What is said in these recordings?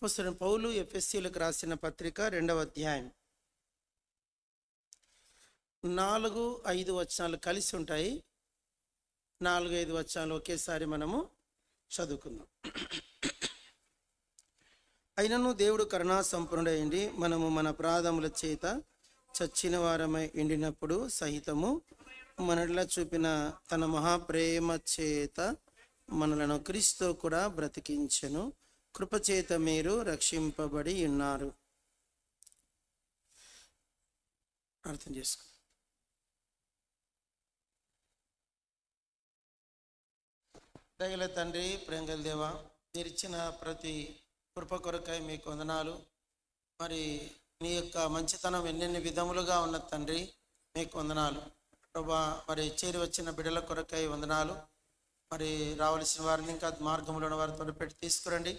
అప్పసురుని పౌలు ఎఫ్ఎస్సీలకు రాసిన పత్రిక రెండవ అధ్యాయం నాలుగు ఐదు వచనాలు కలిసి ఉంటాయి నాలుగు ఐదు వచనాలు ఒకేసారి మనము చదువుకుందాం అయినను దేవుడు కరుణా సంపన్నుడైండి మనము మన ప్రాధముల చేత చచ్చిన వారమై ఎండినప్పుడు సహితము మనలా చూపిన తన మహాప్రేమ చేత మనలను క్రీస్తు కూడా బ్రతికించను కృపచేత మీరు రక్షింపబడి ఉన్నారు అర్థం చేసుకో తగిల తండ్రి ప్రేంగల్ దేవ మీరు ఇచ్చిన ప్రతి కృప కొరకై మీకు వందనాలు మరి నీ యొక్క మంచితనం ఎన్నెన్ని విధములుగా ఉన్న తండ్రి మీకు వందనాలు ప్రభా మరి చేరి వచ్చిన బిడ్డల కొరకై వందనాలు మరి రావలసిన వారిని ఇంకా మార్గంలో ఉన్న వారితో పెట్టి తీసుకురండి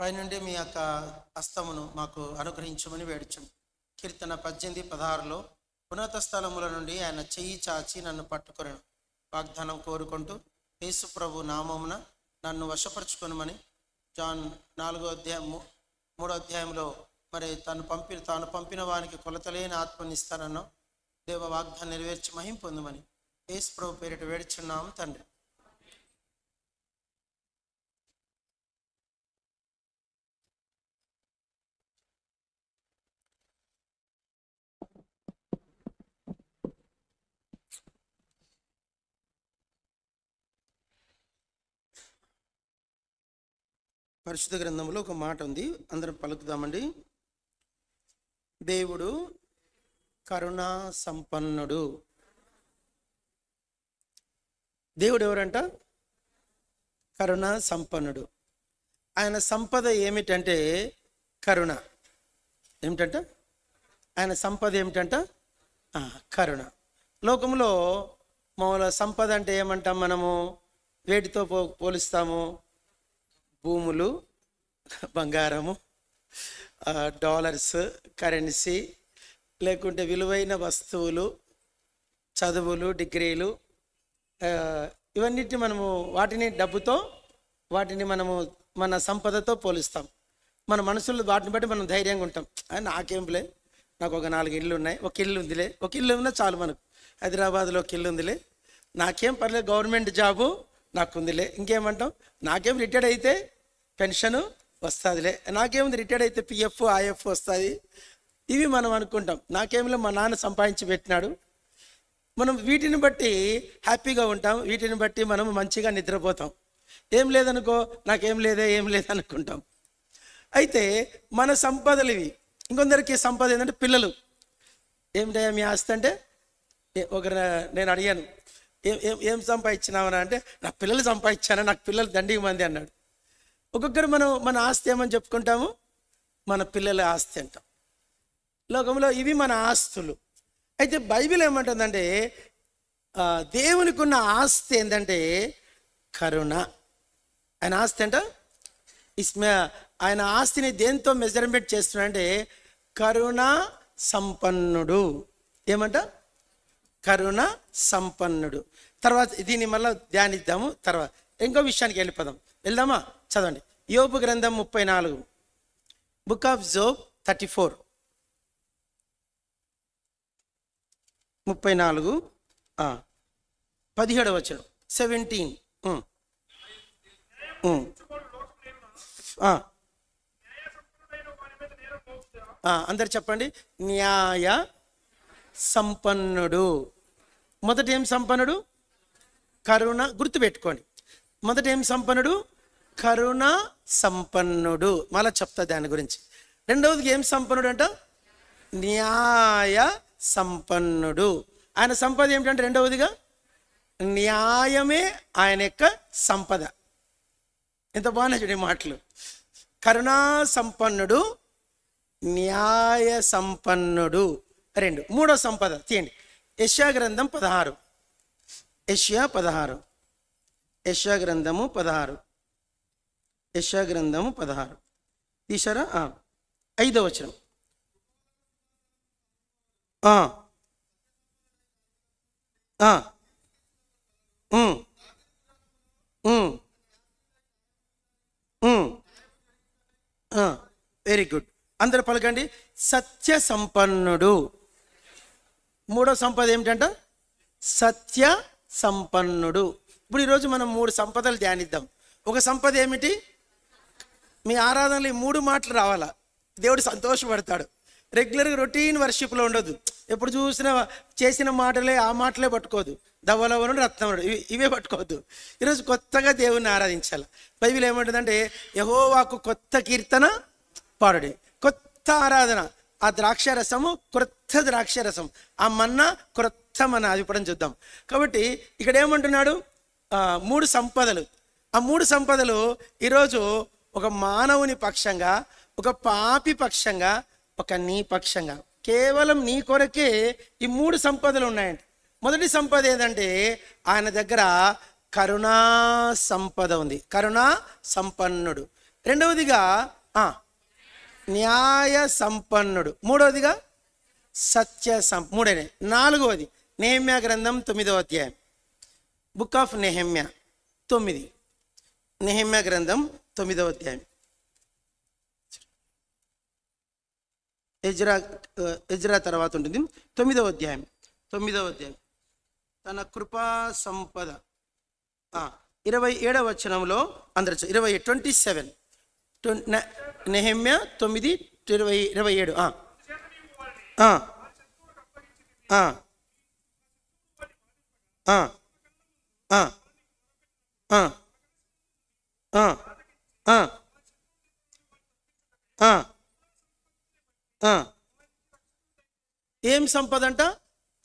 పైనుండి మీ యొక్క హస్తమును మాకు అనుగ్రహించమని వేడుచం కీర్తన పద్దెనిమిది పదహారులో ఉన్నత స్థలముల నుండి ఆయన చెయ్యి చాచి నన్ను పట్టుకొని వాగ్దానం కోరుకుంటూ యేసు ప్రభు నామమున నన్ను వశపరుచుకునమని జాన్ నాలుగో అధ్యాయం మూడో అధ్యాయంలో మరి తను పంపి తాను పంపిన వానికి కొలతలేని ఆత్మనిస్తానన్నో దేవ వాగ్దానం నెరవేర్చి మహిం పొందమని యేసు ప్రభు పేరిట వేడుచున్నాము తండ్రి పరిశుద్ధ గ్రంథంలో ఒక మాట ఉంది అందరం పలుకుదామండి దేవుడు కరుణా సంపన్నుడు దేవుడు ఎవరంట కరుణా సంపన్నుడు ఆయన సంపద ఏమిటంటే కరుణ ఏమిటంట ఆయన సంపద ఏమిటంట కరుణ లోకంలో మామూలు సంపద అంటే ఏమంటాం మనము వేటితో పో పోలిస్తాము భూములు బంగారము డాలర్స్ కరెన్సీ లేకుంటే విలువైన వస్తువులు చదువులు డిగ్రీలు ఇవన్నిటిని మనము వాటిని డబ్బుతో వాటిని మనము మన సంపదతో పోలుస్తాం మన మనసులు వాటిని బట్టి మనం ధైర్యంగా ఉంటాం నాకేం లే నాకు ఒక నాలుగు ఇళ్ళు ఉన్నాయి ఒక ఇల్లు ఉందిలే ఒక ఇల్లు ఉన్నా చాలు మనకు హైదరాబాద్లో ఒక ఇల్లు ఉందిలే నాకేం పర్లేదు గవర్నమెంట్ జాబు నాకు ఉందిలే ఇంకేమంటాం నాకేం రిటైర్డ్ అయితే పెన్షను వస్తుందిలే నాకేముంది రిటైర్డ్ అయితే పిఎఫ్ ఐఎఫ్ వస్తుంది ఇవి మనం అనుకుంటాం నాకేమిలో మా నాన్న సంపాదించి పెట్టినాడు మనం వీటిని బట్టి హ్యాపీగా ఉంటాం వీటిని బట్టి మనం మంచిగా నిద్రపోతాం ఏం లేదనుకో నాకేం లేదే ఏం లేదనుకుంటాం అయితే మన సంపదలు ఇవి ఇంకొందరికి సంపద ఏంటంటే పిల్లలు ఏమిటయ్యా మీ ఆస్తి అంటే ఒకరు నేను అడిగాను ఏం ఏం సంపాదించినామని అంటే నా పిల్లలు సంపాదించానని నాకు పిల్లలు దండిగా మంది అన్నాడు ఒక్కొక్కరు మనం మన ఆస్తి ఏమని చెప్పుకుంటాము మన పిల్లల ఆస్తి అంటాం లోకంలో ఇవి మన ఆస్తులు అయితే బైబిల్ ఏమంటుందంటే దేవునికి ఉన్న ఆస్తి ఏంటంటే కరుణ ఆయన ఆస్తి అంట ఇస్మే ఆయన ఆస్తిని దేంతో మెజర్మెంట్ చేస్తున్నాడంటే కరుణ సంపన్నుడు ఏమంట కరుణ సంపన్నుడు తర్వాత దీన్ని మళ్ళీ ధ్యానిద్దాము తర్వాత ఇంకో విషయానికి వెళ్ళిపోదాం వెళ్దామా చదవండి యోబు గ్రంథం ముప్పై నాలుగు book of Job thirty four ముప్పై నాలుగు పదిహేడవ వచ్చిన సెవెంటీన్ అందరు చెప్పండి న్యాయ సంపన్నుడు మొదట ఏం సంపన్నుడు కరుణ గుర్తుపెట్టుకోండి మొదట ఏం సంపన్నుడు కరుణ సంపన్నుడు మళ్ళీ చెప్తా దాని గురించి రెండవది ఏం సంపన్నుడు అంట న్యాయ సంపన్నుడు ఆయన సంపద ఏమిటంటే రెండవదిగా న్యాయమే ఆయన యొక్క సంపద ఎంత బాగున్నాయి చూడండి మాటలు కరుణా సంపన్నుడు న్యాయ సంపన్నుడు రెండు మూడో సంపద తీయండి యశ్యా గ్రంథం పదహారు యష్యా పదహారు యశ్యా గ్రంథము పదహారు యశాగ్రంథము పదహారు తీసారా ఐదవ వచనం వెరీ గుడ్ అందరు పలకండి సత్య సంపన్నుడు మూడో సంపద ఏమిటంట సత్య సంపన్నుడు ఇప్పుడు ఈరోజు మనం మూడు సంపదలు ధ్యానిద్దాం ఒక సంపద ఏమిటి మీ ఆరాధనలో ఈ మూడు మాటలు రావాలా దేవుడు సంతోషపడతాడు రెగ్యులర్గా రొటీన్ వర్షిప్లో ఉండదు ఎప్పుడు చూసిన చేసిన మాటలే ఆ మాటలే పట్టుకోదు దవ్వలవ్వను రత్నం ఇవి ఇవే పట్టుకోవద్దు ఈరోజు కొత్తగా దేవుణ్ణి ఆరాధించాలి బైబిల్ ఏమంటుందంటే యహోవాకు కొత్త కీర్తన పాడుడి కొత్త ఆరాధన ఆ ద్రాక్ష రసము క్రొత్త ద్రాక్ష రసం ఆ మన్న క్రొత్త మన అభిప్రాయం చూద్దాం కాబట్టి ఇక్కడ ఏమంటున్నాడు మూడు సంపదలు ఆ మూడు సంపదలు ఈరోజు ఒక మానవుని పక్షంగా ఒక పాపి పక్షంగా ఒక నీ పక్షంగా కేవలం నీ కొరకే ఈ మూడు సంపదలు ఉన్నాయండి మొదటి సంపద ఏంటంటే ఆయన దగ్గర కరుణా సంపద ఉంది కరుణా సంపన్నుడు రెండవదిగా న్యాయ సంపన్నుడు మూడవదిగా సత్య సం మూడనే నాలుగవది నేహమ్య గ్రంథం తొమ్మిదవ అధ్యాయం బుక్ ఆఫ్ నెహమ్య తొమ్మిది నెహమ్య గ్రంథం తొమ్మిదవ అధ్యాయం ఎజ్రా ఎజ్రా తర్వాత ఉంటుంది తొమ్మిదవ అధ్యాయం తొమ్మిదవ అధ్యాయం తన కృపా సంపద ఇరవై ఏడవ వచనంలో అందరూ ఇరవై ట్వంటీ సెవెన్ నెహమ్య తొమ్మిది ఇరవై ఇరవై ఏడు ఆ ఏం సంపద అంట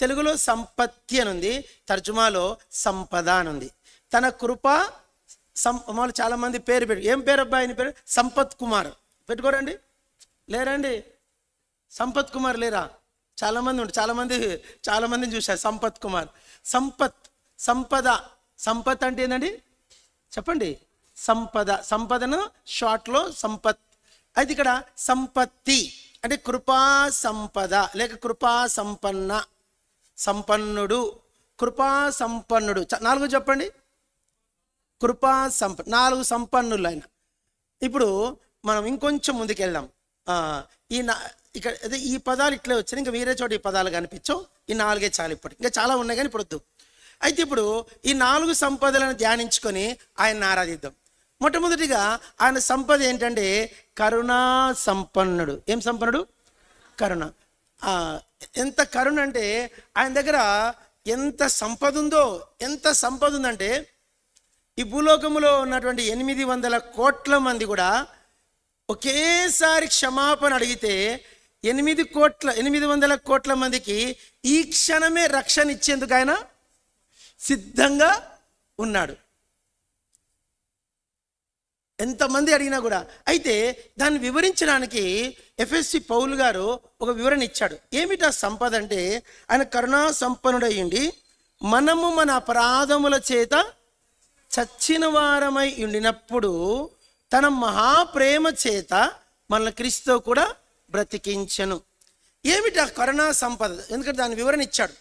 తెలుగులో సంపత్తి అని ఉంది తర్జుమాలో సంపద అని ఉంది తన కృప సం చాలా చాలామంది పేరు పెట్టు ఏం పేరు అబ్బాయి పేరు సంపత్ కుమార్ పెట్టుకోరండి లేరండి సంపత్ కుమార్ లేరా చాలామంది ఉంటారు చాలామంది చాలామందిని చూశారు సంపత్ కుమార్ సంపత్ సంపద సంపత్ అంటే ఏంటండి చెప్పండి సంపద సంపదను షార్ట్లో సంపత్ అయితే ఇక్కడ సంపత్తి అంటే కృపా సంపద లేక కృపా సంపన్న సంపన్నుడు కృపా సంపన్నుడు నాలుగు చెప్పండి కృపా సంప నాలుగు సంపన్నులు ఆయన ఇప్పుడు మనం ఇంకొంచెం ముందుకెళ్దాం ఈ నా ఇక్కడ అదే ఈ పదాలు ఇట్లే వచ్చాయి ఇంకా వేరే చోట ఈ పదాలు కనిపించవు ఈ నాలుగే చాలు ఇప్పుడు ఇంకా చాలా ఉన్నాయి కానీ ఇప్పుడు అయితే ఇప్పుడు ఈ నాలుగు సంపదలను ధ్యానించుకొని ఆయన ఆరాధిద్దాం మొట్టమొదటిగా ఆయన సంపద ఏంటంటే కరుణా సంపన్నుడు ఏం సంపన్నుడు కరుణ ఎంత కరుణ అంటే ఆయన దగ్గర ఎంత సంపద ఉందో ఎంత సంపద ఉందంటే ఈ భూలోకంలో ఉన్నటువంటి ఎనిమిది వందల కోట్ల మంది కూడా ఒకేసారి క్షమాపణ అడిగితే ఎనిమిది కోట్ల ఎనిమిది వందల కోట్ల మందికి ఈ క్షణమే రక్షణ ఇచ్చేందుకు ఆయన సిద్ధంగా ఉన్నాడు ఎంతమంది అడిగినా కూడా అయితే దాన్ని వివరించడానికి ఎఫ్ఎస్సి పౌలు గారు ఒక వివరణ ఇచ్చాడు ఏమిటా సంపద అంటే ఆయన కరుణా సంపన్నుడయ్యండి మనము మన అపరాధముల చేత చచ్చిన వారమై ఉండినప్పుడు తన మహాప్రేమ చేత మన క్రిస్తో కూడా బ్రతికించను ఏమిటా కరుణా సంపద ఎందుకంటే దాని వివరణ ఇచ్చాడు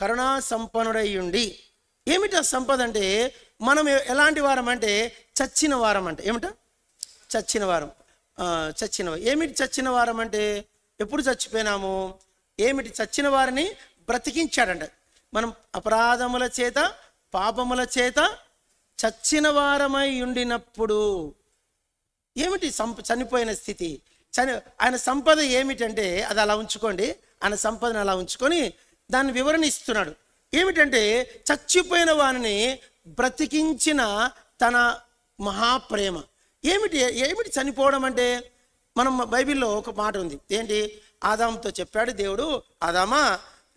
కరుణా సంపన్నుడయ్యుండి ఏమిటా సంపద అంటే మనం ఎలాంటి వారం అంటే చచ్చిన వారం అంటే ఏమంట చచ్చిన వారం చచ్చిన ఏమిటి చచ్చిన వారం అంటే ఎప్పుడు చచ్చిపోయినాము ఏమిటి చచ్చిన వారిని బ్రతికించాడంట మనం అపరాధముల చేత పాపముల చేత చచ్చిన వారమై ఉండినప్పుడు ఏమిటి సంప చనిపోయిన స్థితి చని ఆయన సంపద ఏమిటంటే అది అలా ఉంచుకోండి ఆయన సంపదను అలా ఉంచుకొని దాని వివరణ ఇస్తున్నాడు ఏమిటంటే చచ్చిపోయిన వారిని బ్రతికించిన తన మహాప్రేమ ఏమిటి ఏమిటి చనిపోవడం అంటే మనం బైబిల్లో ఒక మాట ఉంది ఏంటి ఆదాముతో చెప్పాడు దేవుడు ఆదామా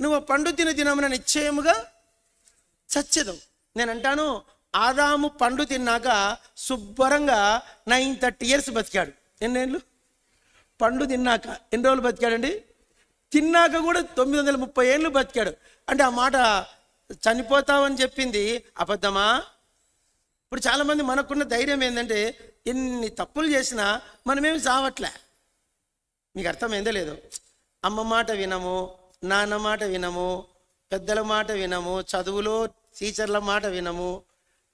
నువ్వు పండు తిన దినమున నిశ్చయముగా చచ్చేదవు నేను అంటాను ఆదాము పండు తిన్నాక శుభ్రంగా నైన్ థర్టీ ఇయర్స్ బతికాడు ఎన్నేళ్ళు పండు తిన్నాక ఎన్ని రోజులు బతికాడండి తిన్నాక కూడా తొమ్మిది వందల ముప్పై ఏళ్ళు బతికాడు అంటే ఆ మాట చనిపోతావని చెప్పింది అబద్ధమా ఇప్పుడు చాలామంది మనకున్న ధైర్యం ఏంటంటే ఎన్ని తప్పులు చేసినా మనమేమి చావట్లే మీకు అర్థమైందో లేదు అమ్మ మాట వినము నాన్న మాట వినము పెద్దల మాట వినము చదువులో టీచర్ల మాట వినము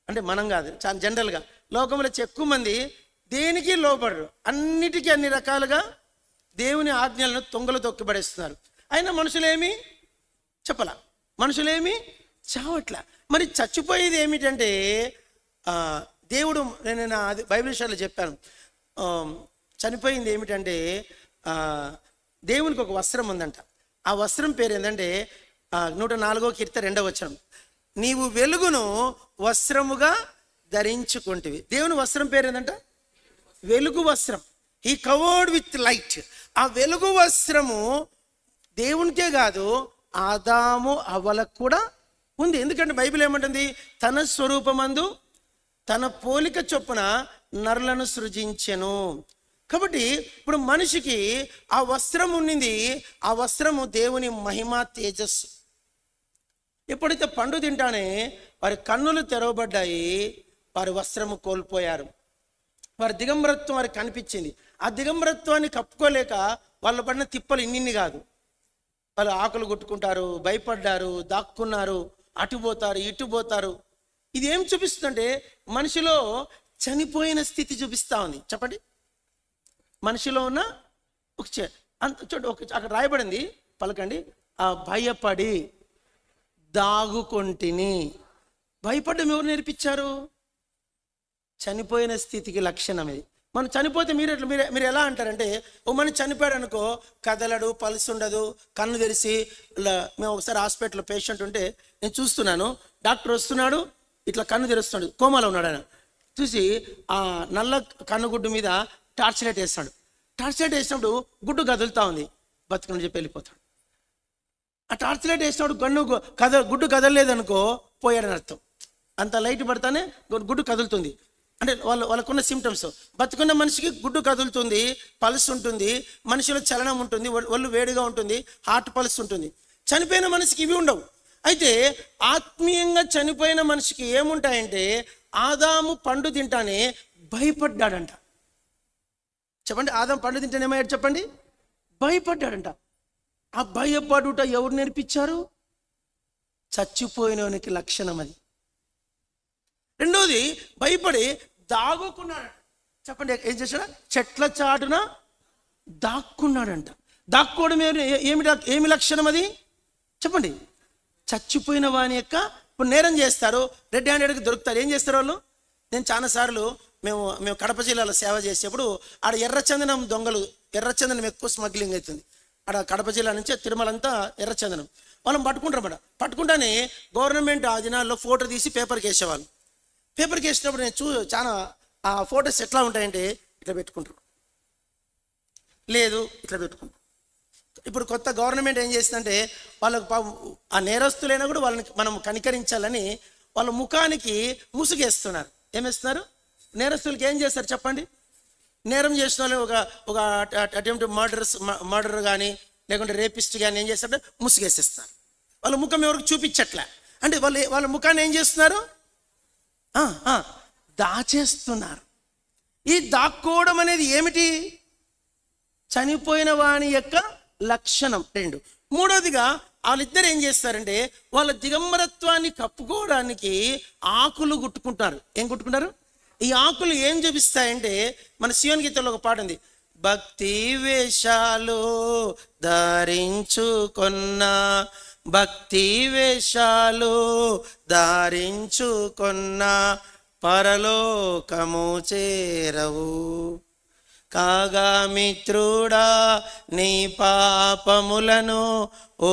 అంటే మనం కాదు చాలా జనరల్గా లోకంలో ఎక్కువ మంది దేనికి లోపడరు అన్నిటికీ అన్ని రకాలుగా దేవుని ఆజ్ఞలను తొంగలు తొక్కిబడేస్తున్నారు అయినా మనుషులేమి చెప్పలా మనుషులేమి చావట్ల మరి చచ్చిపోయేది ఏమిటంటే దేవుడు నేను నా అది బైబిల్ విషయాల్లో చెప్పాను చనిపోయింది ఏమిటంటే దేవునికి ఒక వస్త్రం ఉందంట ఆ వస్త్రం పేరు ఏంటంటే నూట నాలుగో కీర్త రెండవ వచనం నీవు వెలుగును వస్త్రముగా ధరించుకుంటివి దేవుని వస్త్రం పేరు ఏంటంట వెలుగు వస్త్రం ఈ కవర్డ్ విత్ లైట్ ఆ వెలుగు వస్త్రము దేవునికే కాదు ఆదాము అవలకు కూడా ఉంది ఎందుకంటే బైబిల్ ఏమంటుంది తన స్వరూపమందు తన పోలిక చొప్పున నర్లను సృజించెను కాబట్టి ఇప్పుడు మనిషికి ఆ వస్త్రం ఉండింది ఆ వస్త్రము దేవుని మహిమ తేజస్సు ఎప్పుడైతే పండు తింటానే వారి కన్నులు తెరవబడ్డాయి వారి వస్త్రము కోల్పోయారు వారి దిగంబరత్వం వారికి కనిపించింది ఆ దిగంబరత్వాన్ని కప్పుకోలేక వాళ్ళు పడిన తిప్పలు ఇన్నిన్ని కాదు వాళ్ళు ఆకులు కొట్టుకుంటారు భయపడ్డారు దాక్కున్నారు అటు పోతారు ఇటు పోతారు ఇది ఏం చూపిస్తుందంటే మనిషిలో చనిపోయిన స్థితి చూపిస్తా ఉంది చెప్పండి మనిషిలో ఉన్న ఒక అంత చూడండి ఒక అక్కడ రాయబడింది పలకండి ఆ భయపడి దాగుకొంటిని భయపడడం ఎవరు నేర్పించారు చనిపోయిన స్థితికి లక్షణం ఇది మనం చనిపోతే మీరు ఎట్లా మీరు మీరు ఎలా అంటారంటే ఓ మనిషి చనిపోయాడు అనుకో కదలడు పల్స్ ఉండదు కన్ను తెరిసి మేము ఒకసారి హాస్పిటల్లో పేషెంట్ ఉంటే నేను చూస్తున్నాను డాక్టర్ వస్తున్నాడు ఇట్లా కన్ను తెరుస్తున్నాడు కోమాలో ఉన్నాడు ఆయన చూసి ఆ నల్ల కన్నుగుడ్డు మీద టార్చ్ లైట్ వేస్తాడు టార్చ్ లైట్ వేసినప్పుడు గుడ్డు కదులుతూ ఉంది బతుకుని చెప్పి వెళ్ళిపోతాడు ఆ టార్చ్ లైట్ వేసినప్పుడు గన్ను కద గుడ్డు కదలలేదనుకో పోయాడని అర్థం అంత లైట్ పడతానే గుడ్డు కదులుతుంది అంటే వాళ్ళు వాళ్ళకున్న సిమ్టమ్స్ బతుకున్న మనిషికి గుడ్డు కదులుతుంది పల్స్ ఉంటుంది మనిషిలో చలనం ఉంటుంది ఒళ్ళు వేడిగా ఉంటుంది హార్ట్ పల్స్ ఉంటుంది చనిపోయిన మనిషికి ఇవి ఉండవు అయితే ఆత్మీయంగా చనిపోయిన మనిషికి ఏముంటాయంటే ఆదాము పండు తింటానే భయపడ్డాడంట చెప్పండి ఆదాము పండు ఏమయ్యాడు చెప్పండి భయపడ్డాడంట ఆ భయపడుట ఎవరు నేర్పించారు చచ్చిపోయినోనికి లక్షణం అది రెండోది భయపడి దాగుకున్నాడు చెప్పండి ఏం చేశాడు చెట్ల చాటున దాక్కున్నాడంట దాక్కోవడం ఏమి ఏమి లక్షణం అది చెప్పండి చచ్చిపోయిన వాని యొక్క ఇప్పుడు నేరం చేస్తారు రెడ్ హ్యాండెడ్కి దొరుకుతారు ఏం చేస్తారు వాళ్ళు నేను చాలాసార్లు మేము మేము కడప జిల్లాలో సేవ చేసేప్పుడు ఆడ ఎర్రచందనం దొంగలు ఎర్రచందనం ఎక్కువ స్మగ్లింగ్ అవుతుంది ఆడ కడప జిల్లా నుంచి తిరుమలంతా ఎర్రచందనం వాళ్ళని పట్టుకుంటారు అన్నమాట పట్టుకుంటానే గవర్నమెంట్ ఆ దినాల్లో ఫోటో తీసి పేపర్కి వేసేవాళ్ళు పేపర్కి వేసినప్పుడు నేను చూ చాలా ఆ ఫొటోస్ ఎట్లా ఉంటాయంటే ఇట్లా పెట్టుకుంటారు లేదు ఇట్లా పెట్టుకుంటారు ఇప్పుడు కొత్త గవర్నమెంట్ ఏం చేస్తుందంటే వాళ్ళకు ఆ నేరస్తులైనా కూడా వాళ్ళని మనం కనికరించాలని వాళ్ళ ముఖానికి ముసుగేస్తున్నారు ఏమేస్తున్నారు నేరస్తులకి ఏం చేస్తారు చెప్పండి నేరం చేసిన వాళ్ళు ఒక ఒక అటెంప్ట్ మర్డర్స్ మర్డర్ కానీ లేకుంటే రేపిస్ట్ కానీ ఏం చేస్తారంటే ముసుగేసేస్తారు వాళ్ళ ముఖం ఎవరికి చూపించట్లే అంటే వాళ్ళు వాళ్ళ ముఖాన్ని ఏం చేస్తున్నారు దాచేస్తున్నారు ఈ దాక్కోవడం అనేది ఏమిటి చనిపోయిన వాని యొక్క లక్షణం రెండు మూడోదిగా వాళ్ళిద్దరు ఏం చేస్తారంటే వాళ్ళ దిగంబరత్వాన్ని కప్పుకోవడానికి ఆకులు గుట్టుకుంటారు ఏం గుట్టుకుంటారు ఈ ఆకులు ఏం చూపిస్తాయంటే మన శివన్ గీతలో ఒక పాట ఉంది భక్తి వేషాలు ధరించుకున్నా భక్తి వేషాలు ధారించుకున్న పరలోకము చేరవు కాగా మిత్రుడా నీ పాపములను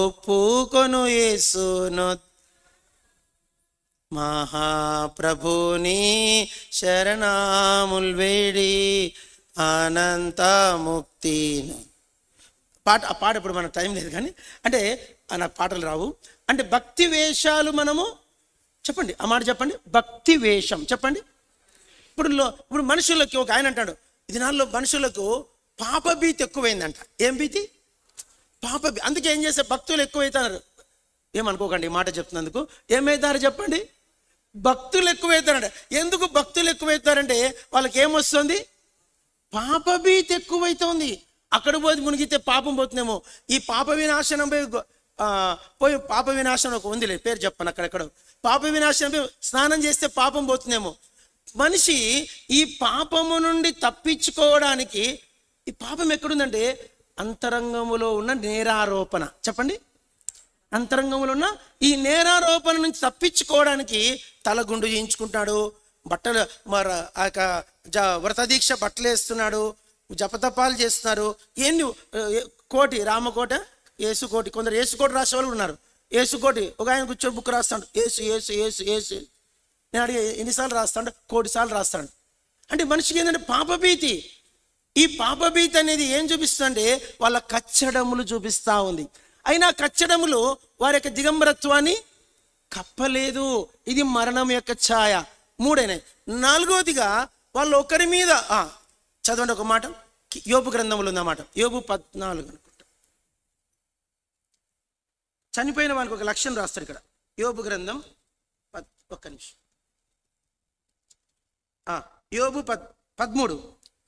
ఒప్పుకొను ఏసును మహాప్రభుని శరణాముల్ వేడి అనంత ముక్తిని పాట ఆ పాట ఇప్పుడు మనకు టైం లేదు కానీ అంటే అన్న పాటలు రావు అంటే భక్తి వేషాలు మనము చెప్పండి ఆ మాట చెప్పండి భక్తి వేషం చెప్పండి ఇప్పుడు ఇప్పుడు మనుషులకి ఒక ఆయన అంటాడు ఇది నాలో మనుషులకు పాప భీతి ఎక్కువైందంట ఏం భీతి పాప అందుకే ఏం చేస్తే భక్తులు ఎక్కువైతున్నారు ఏమనుకోకండి ఈ మాట చెప్తున్నందుకు ఏమవుతారు చెప్పండి భక్తులు ఎక్కువైతారంట ఎందుకు భక్తులు ఎక్కువైతారంటే వాళ్ళకి ఏమొస్తుంది పాప భీతి ఎక్కువైతుంది అక్కడ పోయి మునిగితే పాపం పోతుందేమో ఈ పాప వినాశనం పోయి పాప వినాశం ఒక ఉందిలే పేరు చెప్పను అక్కడెక్కడ పాప వినాశం స్నానం చేస్తే పాపం పోతుందేమో మనిషి ఈ పాపము నుండి తప్పించుకోవడానికి ఈ పాపం ఎక్కడుందంటే అంతరంగములో ఉన్న నేరారోపణ చెప్పండి అంతరంగంలో ఉన్న ఈ నేరారోపణ నుంచి తప్పించుకోవడానికి తలగుండు చేయించుకుంటాడు బట్టలు మరి ఆ యొక్క జ వ్రతదీక్ష బట్టలు వేస్తున్నాడు జపతపాలు చేస్తున్నారు ఏంటి కోటి రామకోట ఏసుకోటి కొందరు ఏసుకోటి రాసే వాళ్ళు ఉన్నారు ఏసుకోటి ఒక ఆయన కూర్చొని బుక్ రాస్తాడు ఏసు ఏసు ఏసు ఏసు నేను అడిగే ఎన్నిసార్లు రాస్తాడు కోటిసార్లు రాస్తాడు అంటే మనిషికి ఏంటంటే పాపభీతి ఈ పాపభీతి అనేది ఏం చూపిస్తుందంటే వాళ్ళ కచ్చడములు చూపిస్తూ ఉంది అయినా కచ్చడములు వారి యొక్క దిగంబరత్వాన్ని కప్పలేదు ఇది మరణం యొక్క ఛాయ మూడైనాయి నాలుగోదిగా వాళ్ళు ఒకరి మీద చదవండి ఒక మాట యోపు గ్రంథములు ఉందన్నమాట యోపు పద్నాలుగు చనిపోయిన వానికి ఒక లక్ష్యం రాస్తారు ఇక్కడ యోబు గ్రంథం ఒక్క నిమిషం యోబు పద్ పదమూడు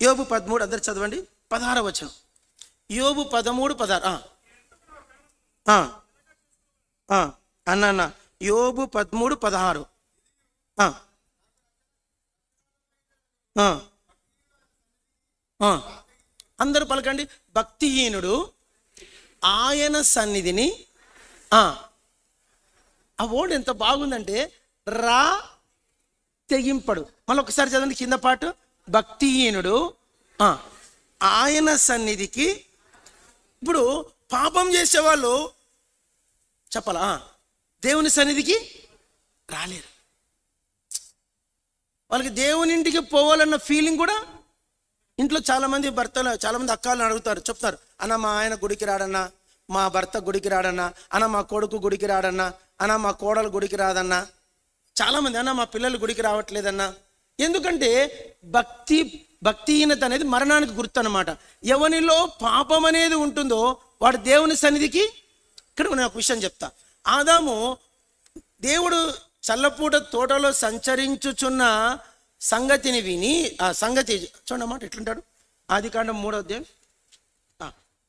యోబు పదమూడు అందరు చదవండి పదహార వచనం యోబు పదమూడు పదహారు అన్న అన్న యోబు పదమూడు పదహారు అందరూ పలకండి భక్తిహీనుడు ఆయన సన్నిధిని ఆ ఓడ్ ఎంత బాగుందంటే రా తెగింపడు మళ్ళీ ఒకసారి చదవండి కింద పాటు భక్తిహీనుడు ఆయన సన్నిధికి ఇప్పుడు పాపం చేసేవాళ్ళు చెప్పాలా దేవుని సన్నిధికి రాలేరు వాళ్ళకి దేవుని ఇంటికి పోవాలన్న ఫీలింగ్ కూడా ఇంట్లో చాలామంది భర్తలు చాలామంది అక్కలను అడుగుతారు చెప్తారు అన్న మా ఆయన గుడికి రాడన్నా మా భర్త గుడికి రాడన్నా అన్న మా కొడుకు గుడికి రాడన్నా అన్న మా కోడలు గుడికి రాదన్నా చాలామంది అన్న మా పిల్లలు గుడికి రావట్లేదన్నా ఎందుకంటే భక్తి భక్తిహీనత అనేది మరణానికి గుర్తు అనమాట ఎవనిలో పాపం అనేది ఉంటుందో వాడు దేవుని సన్నిధికి ఇక్కడ నేను ఒక విషయం చెప్తా ఆదాము దేవుడు చల్లపూట తోటలో సంచరించుచున్న సంగతిని విని ఆ సంగతి చూడమాట ఎట్లుంటాడు ఆది కాండం మూడవ అధ్యాయం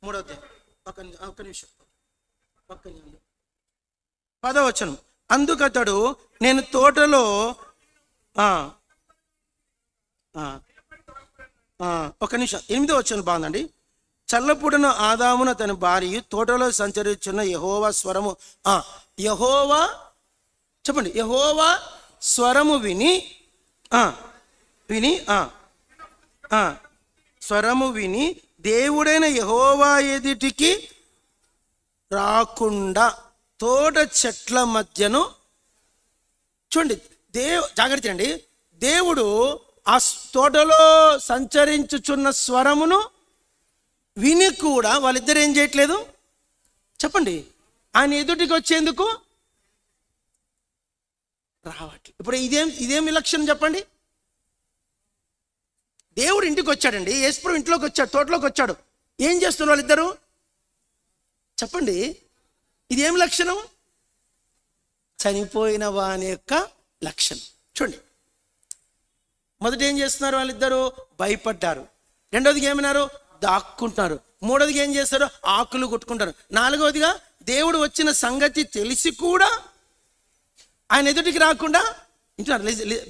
మూడవ అధ్యాయం ఒక్క ఒక్క నిమిషం ఒక్క పదవచనం అందుకతడు నేను తోటలో ఒక నిమిషం ఎనిమిదో వచ్చిన బాగుందండి చల్లపుడిన ఆదామున తన భార్య తోటలో సంచరించిన యహోవా స్వరము యహోవా చెప్పండి యహోవా స్వరము విని విని స్వరము విని దేవుడైన యహోవా ఎదుటికి రాకుండా తోట చెట్ల మధ్యను చూడండి దేవు జాగ్రత్త అండి దేవుడు ఆ తోటలో సంచరించుచున్న స్వరమును విని కూడా వాళ్ళిద్దరు ఏం చేయట్లేదు చెప్పండి ఆయన ఎదుటికి వచ్చేందుకు రావట్లేదు ఇప్పుడు ఇదేం ఇదేం విలక్షణం చెప్పండి దేవుడు ఇంటికి వచ్చాడండి యేసుప్రభు ఇంట్లోకి వచ్చాడు తోటలోకి వచ్చాడు ఏం చేస్తున్నారు వాళ్ళిద్దరు చెప్పండి ఇది ఏం లక్షణం చనిపోయిన వాని యొక్క లక్షణం చూడండి మొదట ఏం చేస్తున్నారు వాళ్ళిద్దరు భయపడ్డారు రెండోదిగా ఏమన్నారు దాక్కుంటున్నారు మూడోదిగా ఏం చేస్తారు ఆకులు కొట్టుకుంటారు నాలుగోదిగా దేవుడు వచ్చిన సంగతి తెలిసి కూడా ఆయన ఎదుటికి రాకుండా ఇంటున్నారు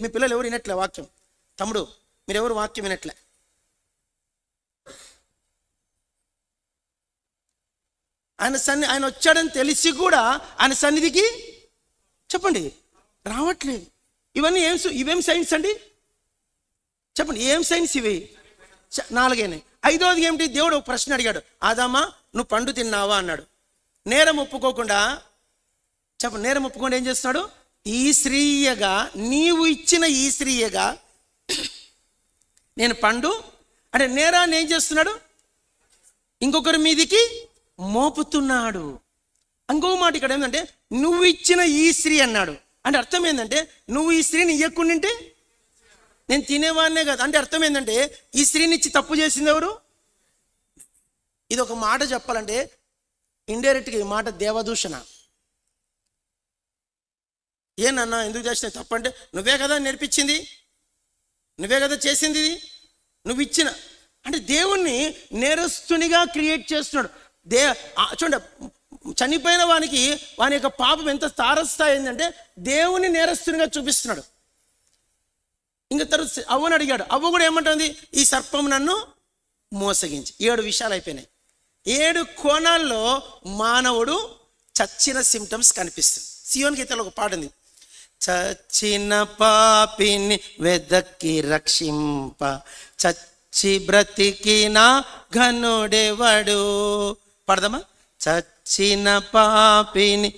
మీ పిల్లలు ఎవరు వినట్లే వాక్యం తమ్ముడు ఎవరు వాక్యం వినట్లే ఆయన సన్ని ఆయన వచ్చాడని తెలిసి కూడా ఆయన సన్నిధికి చెప్పండి రావట్లేదు ఇవన్నీ ఏం ఇవేం సైన్స్ అండి చెప్పండి ఏం సైన్స్ ఇవి నాలుగైనాయి ఐదోది ఏమిటి దేవుడు ఒక ప్రశ్న అడిగాడు ఆదామా నువ్వు పండు తిన్నావా అన్నాడు నేరం ఒప్పుకోకుండా చెప్పండి నేరం ఒప్పుకోండి ఏం చేస్తున్నాడు ఈ స్త్రీయగా నీవు ఇచ్చిన ఈ స్త్రీయగా నేను పండు అంటే నేరాన్ని ఏం చేస్తున్నాడు ఇంకొకరి మీదికి మోపుతున్నాడు ఇంకో మాట ఇక్కడ ఏంటంటే నువ్వు ఇచ్చిన ఈ స్త్రీ అన్నాడు అంటే అర్థం ఏంటంటే నువ్వు ఈ స్త్రీని ఇయ్యకుండింటే నేను తినేవాడినే కదా అంటే అర్థం ఏంటంటే ఈ స్త్రీని ఇచ్చి తప్పు చేసింది ఎవరు ఇది ఒక మాట చెప్పాలంటే ఇండైరెక్ట్గా ఈ మాట దేవదూషణ ఏనన్నా ఎందుకు చేసిన తప్పంటే నువ్వే కదా నేర్పించింది నువ్వే కదా చేసింది ఇది నువ్వు ఇచ్చిన అంటే దేవుణ్ణి నేరస్తునిగా క్రియేట్ చేస్తున్నాడు దే చూడండి చనిపోయిన వానికి వాని యొక్క పాపం ఎంత తారస్థాయి ఏంటంటే దేవుని నేరస్తునిగా చూపిస్తున్నాడు ఇంకా తర్వాత అవ్వని అడిగాడు అవ్వ కూడా ఏమంటుంది ఈ సర్పం నన్ను మోసగించి ఏడు విషయాలు అయిపోయినాయి ఏడు కోణాల్లో మానవుడు చచ్చిన సిమ్టమ్స్ కనిపిస్తుంది సియోన్కి అయితే ఒక పాట ఉంది చచ్చిన పాపిని వెదక్కి రక్షింప చచ్చి బ్రతికిన ఘనుడెవడు పడదమా చచ్చిన పాపిని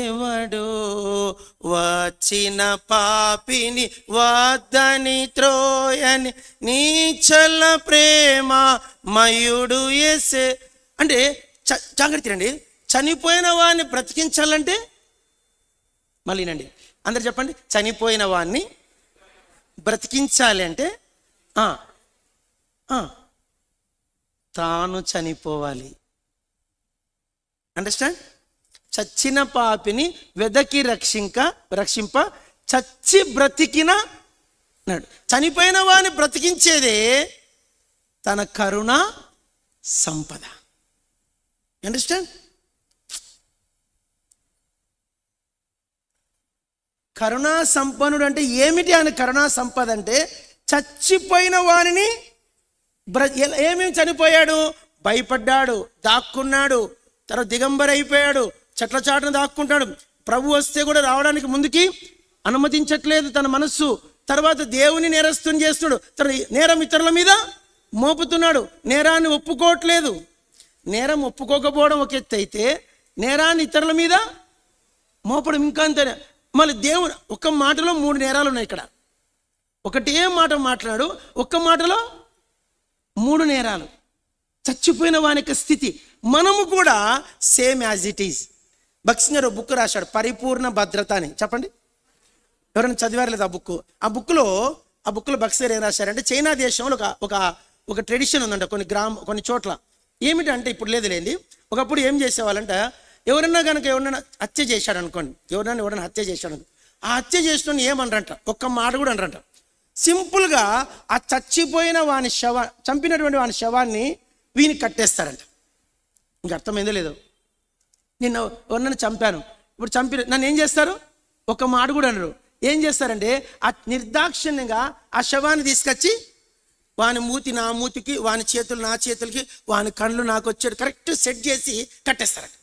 ఎవడు వచ్చిన పాపిని వాదని త్రోయని నీచల ప్రేమ మయుడు ఎసే అంటే చ జాగ్రత్త రండి చనిపోయిన వాడిని బ్రతికించాలంటే మళ్ళీనండి అందరు చెప్పండి చనిపోయిన వాడిని బ్రతికించాలి అంటే తాను చనిపోవాలి అండర్స్టాండ్ చచ్చిన పాపిని వెదకి రక్షింక రక్షింప చచ్చి బ్రతికిన చనిపోయిన వాడిని బ్రతికించేదే తన కరుణ సంపద అండర్స్టాండ్ కరుణా సంపన్నుడు అంటే ఏమిటి ఆయన కరుణా సంపద అంటే చచ్చిపోయిన వారిని బ్ర ఏమేమి చనిపోయాడు భయపడ్డాడు దాక్కున్నాడు తర్వాత దిగంబర్ అయిపోయాడు చెట్ల చాటును దాక్కుంటాడు ప్రభు వస్తే కూడా రావడానికి ముందుకి అనుమతించట్లేదు తన మనస్సు తర్వాత దేవుని నేరస్తుని చేస్తున్నాడు తన నేరం ఇతరుల మీద మోపుతున్నాడు నేరాన్ని ఒప్పుకోవట్లేదు నేరం ఒప్పుకోకపోవడం ఒక ఎత్తు అయితే నేరాన్ని ఇతరుల మీద మోపడం ఇంకా అంతే మళ్ళీ దేవుడు ఒక్క మాటలో మూడు నేరాలు ఉన్నాయి ఇక్కడ ఒకటే మాట మాట్లాడు ఒక్క మాటలో మూడు నేరాలు చచ్చిపోయిన వాని యొక్క స్థితి మనము కూడా సేమ్ యాజ్ ఇట్ ఈజ్ బక్సింగర్ బుక్ రాశాడు పరిపూర్ణ భద్రత అని చెప్పండి ఎవరైనా చదివారు లేదు ఆ బుక్ ఆ బుక్లో ఆ బుక్లో బక్సింగర్ ఏం రాశారంటే చైనా దేశంలో ఒక ఒక ఒక ట్రెడిషన్ ఉందంట కొన్ని గ్రామ కొన్ని చోట్ల ఏమిటంటే ఇప్పుడు లేదు లేండి ఒకప్పుడు ఏం చేసేవాళ్ళంట ఎవరన్నా కనుక ఎవరన్నా హత్య చేశాడు అనుకోండి ఎవరన్నా ఎవరన్నా హత్య చేశాడు ఆ హత్య చేసిన ఏమనరంట ఒక్క మాట కూడా అనరంట సింపుల్గా ఆ చచ్చిపోయిన వాని శవ చంపినటువంటి వాని శవాన్ని వీని కట్టేస్తారంట ఇంక అర్థమైందో లేదు నిన్న ఎవరన్నా చంపాను ఇప్పుడు చంపి నన్ను ఏం చేస్తారు ఒక మాట కూడా అనరు ఏం చేస్తారంటే ఆ నిర్దాక్షిణ్యంగా ఆ శవాన్ని తీసుకొచ్చి వాని మూతి నా మూతికి వాని చేతులు నా చేతులకి వాని కళ్ళు నాకు వచ్చాడు కరెక్ట్ సెట్ చేసి కట్టేస్తారట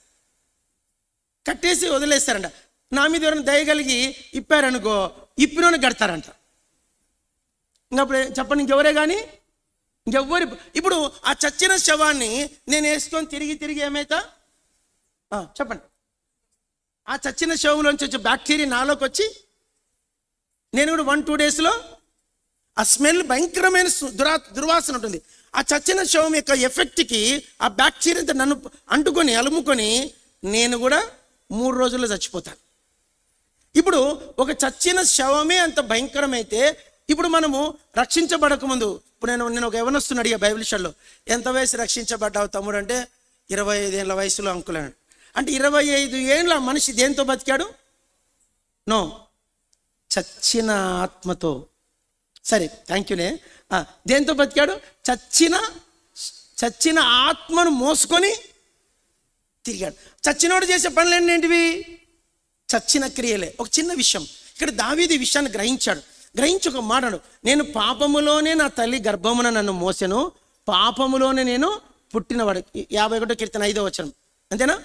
కట్టేసి వదిలేస్తారంట నా మీద ఎవరైనా దయగలిగి ఇప్పారనుకో ఇప్పినోనే కడతారంట ఇంకప్పుడు చెప్పండి ఇంకెవరే కానీ ఇంకెవ్వరి ఇప్పుడు ఆ చచ్చిన శవాన్ని నేను వేసుకొని తిరిగి తిరిగి ఏమైతా చెప్పండి ఆ చచ్చిన శవంలోంచి వచ్చే బ్యాక్టీరియా నాలోకి వచ్చి నేను కూడా వన్ టూ డేస్లో ఆ స్మెల్ భయంకరమైన దురా దుర్వాసన ఉంటుంది ఆ చచ్చిన శవం యొక్క ఎఫెక్ట్కి ఆ బ్యాక్టీరియా నన్ను అంటుకొని అలుముకొని నేను కూడా మూడు రోజుల్లో చచ్చిపోతాను ఇప్పుడు ఒక చచ్చిన శవమే అంత భయంకరమైతే ఇప్పుడు మనము రక్షించబడకముందు ఇప్పుడు నేను నేను ఒక ఎవరినొస్తున్నా అడిగా బైబిల్ షాల్లో ఎంత వయసు రక్షించబడ్డావు తమ్ముడు అంటే ఇరవై ఐదేళ్ళ వయసులో అంకులన్నాడు అంటే ఇరవై ఐదు ఏళ్ళ మనిషి దేంతో బతికాడు నో చచ్చిన ఆత్మతో సరే థ్యాంక్ యూనే దేంతో బతికాడు చచ్చిన చచ్చిన ఆత్మను మోసుకొని తిరిగాడు చచ్చినోడు చేసే పనులు ఏంటివి చచ్చిన క్రియలే ఒక చిన్న విషయం ఇక్కడ దావీది విషయాన్ని గ్రహించాడు గ్రహించి ఒక మాటను నేను పాపములోనే నా తల్లి గర్భమున నన్ను మోసెను పాపములోనే నేను పుట్టినవాడు యాభై ఒకటో కీర్తన ఐదో వచ్చనం అంతేనా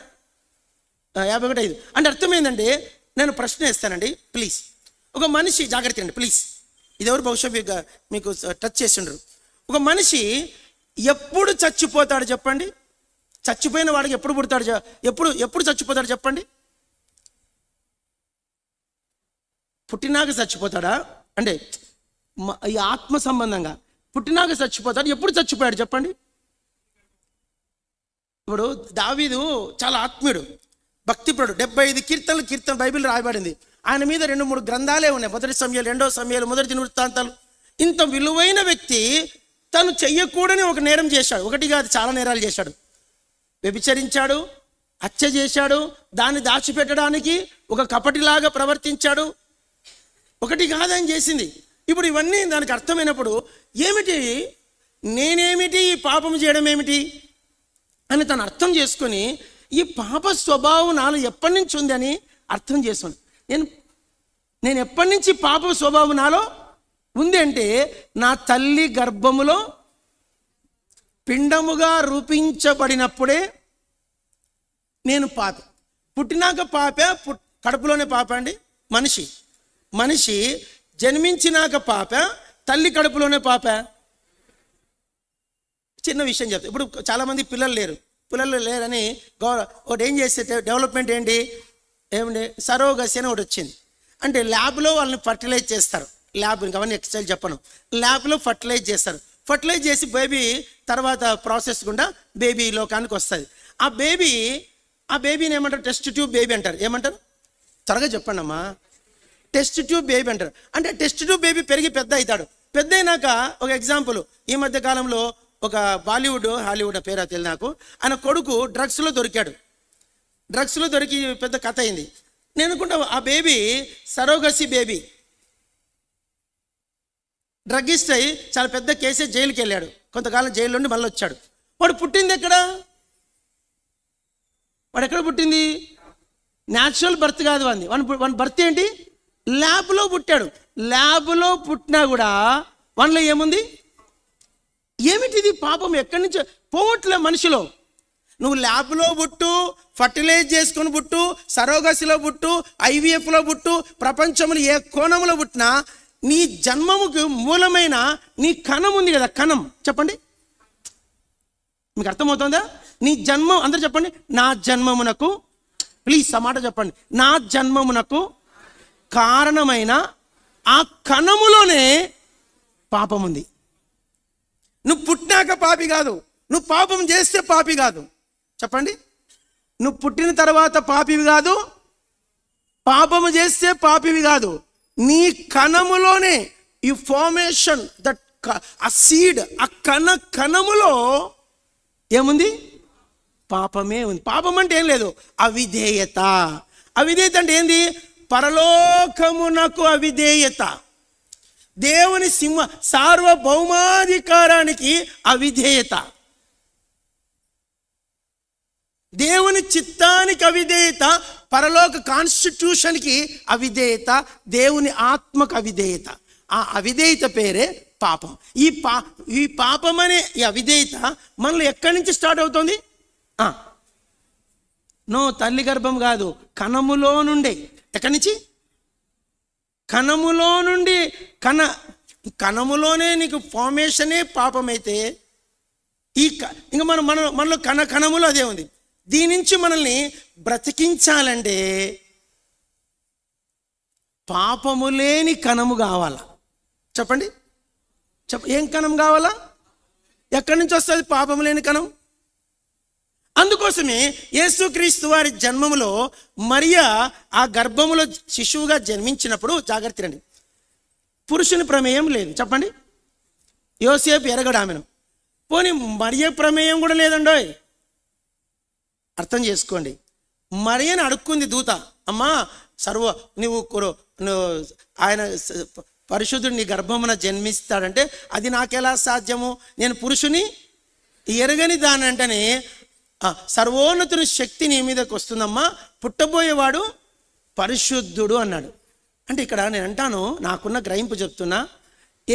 యాభై ఒకటి ఐదు అంటే అర్థమైందండి నేను ప్రశ్న ఇస్తానండి ప్లీజ్ ఒక మనిషి జాగ్రత్త అండి ప్లీజ్ ఇదెవరు బహుశా మీకు మీకు టచ్ చేసిండ్రు ఒక మనిషి ఎప్పుడు చచ్చిపోతాడు చెప్పండి చచ్చిపోయిన వాడికి ఎప్పుడు పుడతాడు ఎప్పుడు ఎప్పుడు చచ్చిపోతాడు చెప్పండి పుట్టినాక చచ్చిపోతాడా అంటే ఈ ఆత్మ సంబంధంగా పుట్టినాక చచ్చిపోతాడు ఎప్పుడు చచ్చిపోయాడు చెప్పండి ఇప్పుడు దావీదు చాలా ఆత్మీయుడు భక్తిపరుడు డెబ్బై ఐదు కీర్తనలు కీర్తన బైబిల్ రాయబడింది ఆయన మీద రెండు మూడు గ్రంథాలే ఉన్నాయి మొదటి సమయాలు రెండో సమయాలు మొదటి వృత్తాంతాలు ఇంత విలువైన వ్యక్తి తను చెయ్యకూడని ఒక నేరం చేశాడు ఒకటి కాదు చాలా నేరాలు చేశాడు వ్యభిచరించాడు హత్య చేశాడు దాన్ని దాచిపెట్టడానికి ఒక కపటిలాగా ప్రవర్తించాడు ఒకటి కాదని చేసింది ఇప్పుడు ఇవన్నీ దానికి అర్థమైనప్పుడు ఏమిటి నేనేమిటి ఈ పాపం చేయడం ఏమిటి అని తను అర్థం చేసుకొని ఈ పాప స్వభావం నాలో ఎప్పటి నుంచి అని అర్థం చేసుకుని నేను నేను ఎప్పటి నుంచి పాప స్వభావం నాలో ఉంది అంటే నా తల్లి గర్భములో పిండముగా రూపించబడినప్పుడే నేను పాప పుట్టినాక పాపే పుట్ కడుపులోనే పాప అండి మనిషి మనిషి జన్మించినాక పాప తల్లి కడుపులోనే పాప చిన్న విషయం చెప్తా ఇప్పుడు చాలామంది పిల్లలు లేరు పిల్లలు లేరని గౌరవ ఒకటి ఏం చేస్తే డెవలప్మెంట్ ఏంటి ఏమండి సరోగసి అని ఒకటి వచ్చింది అంటే ల్యాబ్లో వాళ్ళని ఫర్టిలైజ్ చేస్తారు ల్యాబ్ అవన్నీ ఎక్స్టైల్ చెప్పను ల్యాబ్లో ఫర్టిలైజ్ చేస్తారు ఫర్టిలైజ్ చేసి బేబీ తర్వాత ప్రాసెస్ గుండా బేబీ లోకానికి వస్తుంది ఆ బేబీ ఆ బేబీని ఏమంటారు టెస్ట్ ట్యూబ్ బేబీ అంటారు ఏమంటారు త్వరగా చెప్పండి అమ్మా టెస్ట్ ట్యూబ్ బేబీ అంటారు అంటే టెస్ట్ ట్యూబ్ బేబీ పెరిగి పెద్ద అవుతాడు పెద్ద అయినాక ఒక ఎగ్జాంపుల్ ఈ మధ్య కాలంలో ఒక బాలీవుడ్ హాలీవుడ్ పేరు తెలియదు నాకు ఆయన కొడుకు డ్రగ్స్లో దొరికాడు డ్రగ్స్లో దొరికి పెద్ద కథ అయింది నేను అనుకుంటా ఆ బేబీ సరోగసి బేబీ డ్రగ్గిస్ట్ అయి చాలా పెద్ద కేసే జైలుకి వెళ్ళాడు కొంతకాలం జైలు నుండి మళ్ళీ వచ్చాడు వాడు పుట్టింది ఎక్కడ వాడు ఎక్కడ పుట్టింది న్యాచురల్ బర్త్ కాదు అంది వన్ వన్ బర్త్ ఏంటి ల్యాబ్లో పుట్టాడు ల్యాబ్లో పుట్టినా కూడా వన్లో ఏముంది ఏమిటిది పాపం ఎక్కడి నుంచో పోవట్లే మనిషిలో నువ్వు ల్యాబ్లో పుట్టు ఫర్టిలైజ్ చేసుకుని పుట్టు సరోగసిలో పుట్టు ఐవీఎఫ్లో పుట్టు ప్రపంచంలో ఏ కోణంలో పుట్టినా నీ జన్మముకు మూలమైన నీ కణం ఉంది కదా కణం చెప్పండి మీకు అర్థమవుతుందా నీ జన్మం అందరు చెప్పండి నా జన్మమునకు ప్లీజ్ సమాట చెప్పండి నా జన్మమునకు కారణమైన ఆ కణములోనే పాపం ఉంది నువ్వు పుట్టినాక పాపి కాదు నువ్వు పాపం చేస్తే పాపి కాదు చెప్పండి నువ్వు పుట్టిన తర్వాత పాపివి కాదు పాపము చేస్తే పాపివి కాదు నీ కణములోనే ఈ ఫార్మేషన్ దట్ ఆ సీడ్ ఆ కణ కణములో ఏముంది పాపమే ఉంది పాపం అంటే ఏం లేదు అవిధేయత అవిధేయత అంటే ఏంది పరలోకమునకు అవిధేయత దేవుని సింహ సార్వభౌమాధికారానికి అవిధేయత దేవుని చిత్తానికి అవిధేయత పరలోక కాన్స్టిట్యూషన్కి అవిధేయత దేవుని ఆత్మకు అవిధేయత ఆ అవిధేయత పేరే పాపం ఈ పా ఈ పాపం అనే ఈ అవిధేయత మనలో ఎక్కడి నుంచి స్టార్ట్ అవుతుంది నో తల్లి గర్భం కాదు కణములో నుండి ఎక్కడి నుంచి కణములో నుండి కణ కణములోనే నీకు ఫార్మేషనే పాపమైతే ఈ ఇంకా మనం మన మనలో కణ కణములో అదే ఉంది దీని నుంచి మనల్ని బ్రతికించాలంటే పాపము లేని కణము కావాలా చెప్పండి చెప్ప ఏం కణం కావాలా ఎక్కడి నుంచి వస్తుంది పాపము లేని కణం అందుకోసమే యేసుక్రీస్తు వారి జన్మములో మరియా ఆ గర్భములో శిశువుగా జన్మించినప్పుడు జాగ్రత్త రండి పురుషుని ప్రమేయం లేదు చెప్పండి యోసేపు ఎరగడామెను పోనీ మరియ ప్రమేయం కూడా లేదండోయ్ అర్థం చేసుకోండి మరి అని అడుక్కుంది దూత అమ్మా సర్వ నువ్వు ఆయన పరిశుద్ధుడు నీ గర్భమున జన్మిస్తాడంటే అది నాకెలా సాధ్యము నేను పురుషుని ఎరగని దానంటనే సర్వోన్నతుని శక్తి నీ మీదకి వస్తుందమ్మా పుట్టబోయేవాడు పరిశుద్ధుడు అన్నాడు అంటే ఇక్కడ నేను అంటాను నాకున్న గ్రహింపు చెప్తున్నా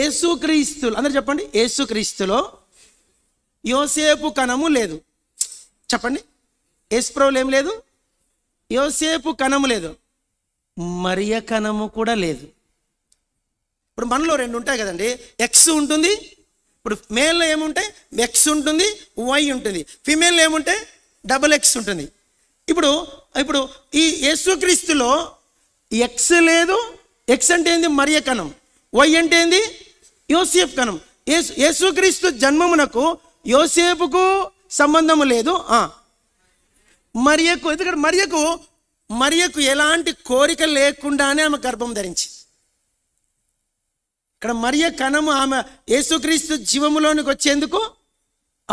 ఏసుక్రీస్తులు అందరు చెప్పండి ఏసుక్రీస్తులో యోసేపు కణము లేదు చెప్పండి యేసుప్రభులు ఏం లేదు యోసేపు కణము లేదు మరియ కణము కూడా లేదు ఇప్పుడు మనలో రెండు ఉంటాయి కదండి ఎక్స్ ఉంటుంది ఇప్పుడు మేల్లో ఏముంటాయి ఎక్స్ ఉంటుంది వై ఉంటుంది ఫిమేల్లో ఏముంటే డబుల్ ఎక్స్ ఉంటుంది ఇప్పుడు ఇప్పుడు ఈ యేసుక్రీస్తులో ఎక్స్ లేదు ఎక్స్ అంటే ఏంది మరియ కణం వై అంటే ఏంది యోసేపు కణం యేసు యేసుక్రీస్తు జన్మమునకు యోసేపుకు సంబంధము లేదు మరియకు ఎందుకంటే మరియకు మరియకు ఎలాంటి కోరిక లేకుండానే ఆమె గర్భం ధరించి ఇక్కడ మరియ కణము ఆమె యేసుక్రీస్తు జీవములోనికి వచ్చేందుకు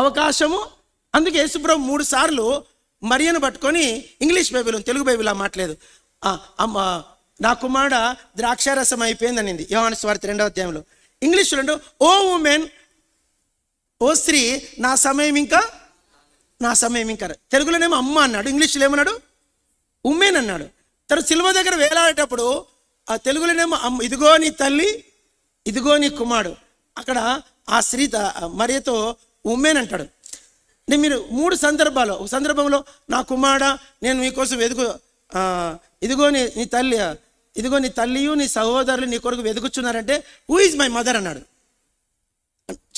అవకాశము అందుకే యేసుప్రభు మూడు సార్లు మరియను పట్టుకొని ఇంగ్లీష్ బైబిల్ తెలుగు బైబిల్ ఆ మాట్లేదు నా కుమారుడ ద్రాక్షారసం అనింది యోహాను స్వార్థి రెండవ అధ్యాయంలో ఇంగ్లీష్లో ఓ ఉమెన్ ఓ స్త్రీ నా సమయం ఇంకా నా సమయం ఇంకా తెలుగులోనేమో అమ్మ అన్నాడు ఇంగ్లీష్లో ఏమన్నాడు ఉమ్మేన్ అన్నాడు తర్వాత సిల్వ దగ్గర వేలాడేటప్పుడు ఆ తెలుగులోనేమో అమ్మ ఇదిగో నీ తల్లి ఇదిగో నీ కుమారుడు అక్కడ ఆ శ్రీత మరియతో ఉమ్మేన్ అంటాడు నేను మీరు మూడు సందర్భాలు ఒక సందర్భంలో నా కుమారుడ నేను మీకోసం వెతుకు ఇదిగో నీ నీ తల్లి ఇదిగో నీ తల్లియు నీ సహోదరులు నీ కొరకు వెతుకుచున్నారంటే హూ ఈజ్ మై మదర్ అన్నాడు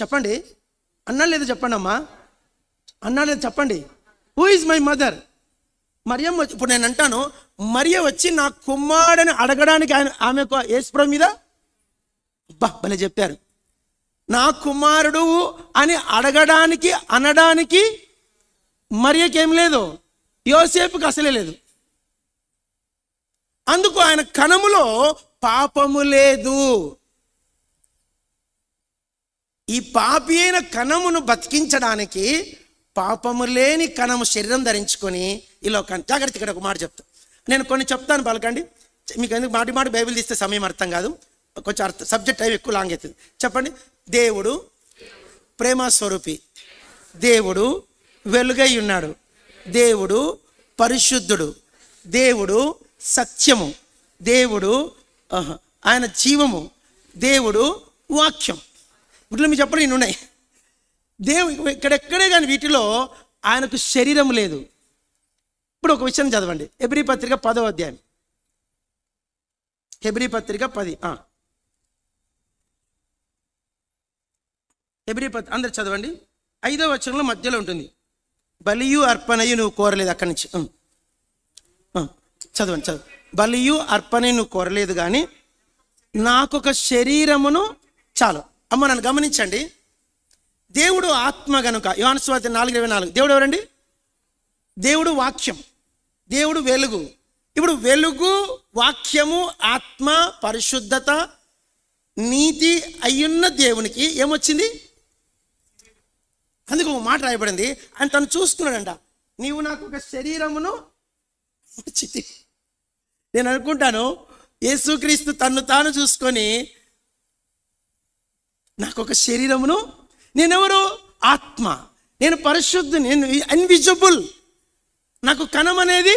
చెప్పండి అన్నా లేదు చెప్పండి అమ్మా అన్నా చెప్పండి హూ ఇస్ మై మదర్ మరియం ఇప్పుడు నేను అంటాను మరియ వచ్చి నా కుమారుడని అడగడానికి ఆయన ఆమె ఏసుప్రభు మీద బా భలే చెప్పారు నా కుమారుడు అని అడగడానికి అనడానికి మరియకేం లేదు యోసేపుకి అసలే లేదు అందుకు ఆయన కణములో పాపము లేదు ఈ పాపి అయిన కణమును బతికించడానికి పాపము లేని కణము శరీరం ధరించుకొని ఈ లోకాన్ని జాగ్రత్త ఇక్కడ ఒక మాట చెప్తాను నేను కొన్ని చెప్తాను పలకండి మీకు ఎందుకు మాటి మాట బైబిల్ తీస్తే సమయం అర్థం కాదు కొంచెం అర్థం సబ్జెక్ట్ అవి ఎక్కువ లాంగ్ అవుతుంది చెప్పండి దేవుడు ప్రేమ స్వరూపి దేవుడు వెలుగై ఉన్నాడు దేవుడు పరిశుద్ధుడు దేవుడు సత్యము దేవుడు ఆయన జీవము దేవుడు వాక్యం ఇట్లా మీరు చెప్పండి నేను ఉన్నాయి దేవుని ఇక్కడెక్కడే కానీ వీటిలో ఆయనకు శరీరం లేదు ఇప్పుడు ఒక విషయం చదవండి ఎబ్రి పత్రిక పదో అధ్యాయం ఎబ్రి పత్రిక పది ఎబ్రి పత్రి అందరు చదవండి ఐదో వచనంలో మధ్యలో ఉంటుంది బలియు అర్పణయు నువ్వు కోరలేదు అక్కడి నుంచి చదవండి చదువు బలియు అర్పణయు నువ్వు కోరలేదు కానీ నాకొక శరీరమును చాలు అమ్మ నన్ను గమనించండి దేవుడు ఆత్మ గనుక యోనస్వాతి నాలుగు ఇరవై నాలుగు దేవుడు ఎవరండి దేవుడు వాక్యం దేవుడు వెలుగు ఇప్పుడు వెలుగు వాక్యము ఆత్మ పరిశుద్ధత నీతి అయ్యున్న దేవునికి ఏమొచ్చింది అందుకు ఒక మాట రాయబడింది ఆయన తను చూస్తున్నాడంట నీవు నాకు ఒక శరీరమును వచ్చింది నేను అనుకుంటాను యేసుక్రీస్తు తన్ను తాను చూసుకొని నాకు ఒక శరీరమును నేనెవరు ఆత్మ నేను పరిశుద్ధి నేను అన్విజిబుల్ నాకు కణం అనేది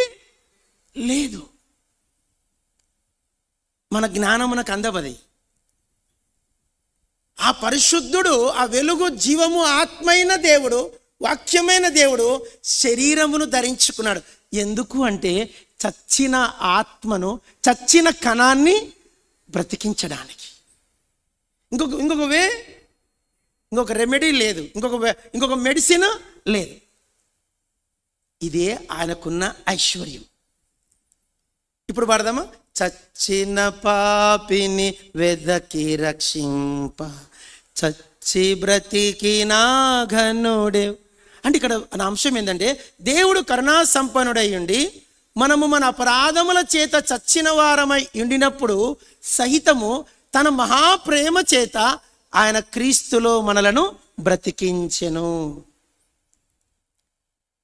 లేదు మన మనకు అందవది ఆ పరిశుద్ధుడు ఆ వెలుగు జీవము ఆత్మైన దేవుడు వాక్యమైన దేవుడు శరీరమును ధరించుకున్నాడు ఎందుకు అంటే చచ్చిన ఆత్మను చచ్చిన కణాన్ని బ్రతికించడానికి ఇంకొక ఇంకొక వే ఇంకొక రెమెడీ లేదు ఇంకొక ఇంకొక మెడిసిన్ లేదు ఇదే ఆయనకున్న ఐశ్వర్యం ఇప్పుడు పడదామా చచ్చిన పాపిని వెదకి రక్షింప చచ్చి బ్రతికి నాఘనుడే అంటే ఇక్కడ నా అంశం ఏంటంటే దేవుడు కరుణా సంపన్నుడై ఉండి మనము మన అపరాధముల చేత చచ్చిన వారమై ఉండినప్పుడు సహితము తన మహాప్రేమ చేత ఆయన క్రీస్తులో మనలను బ్రతికించెను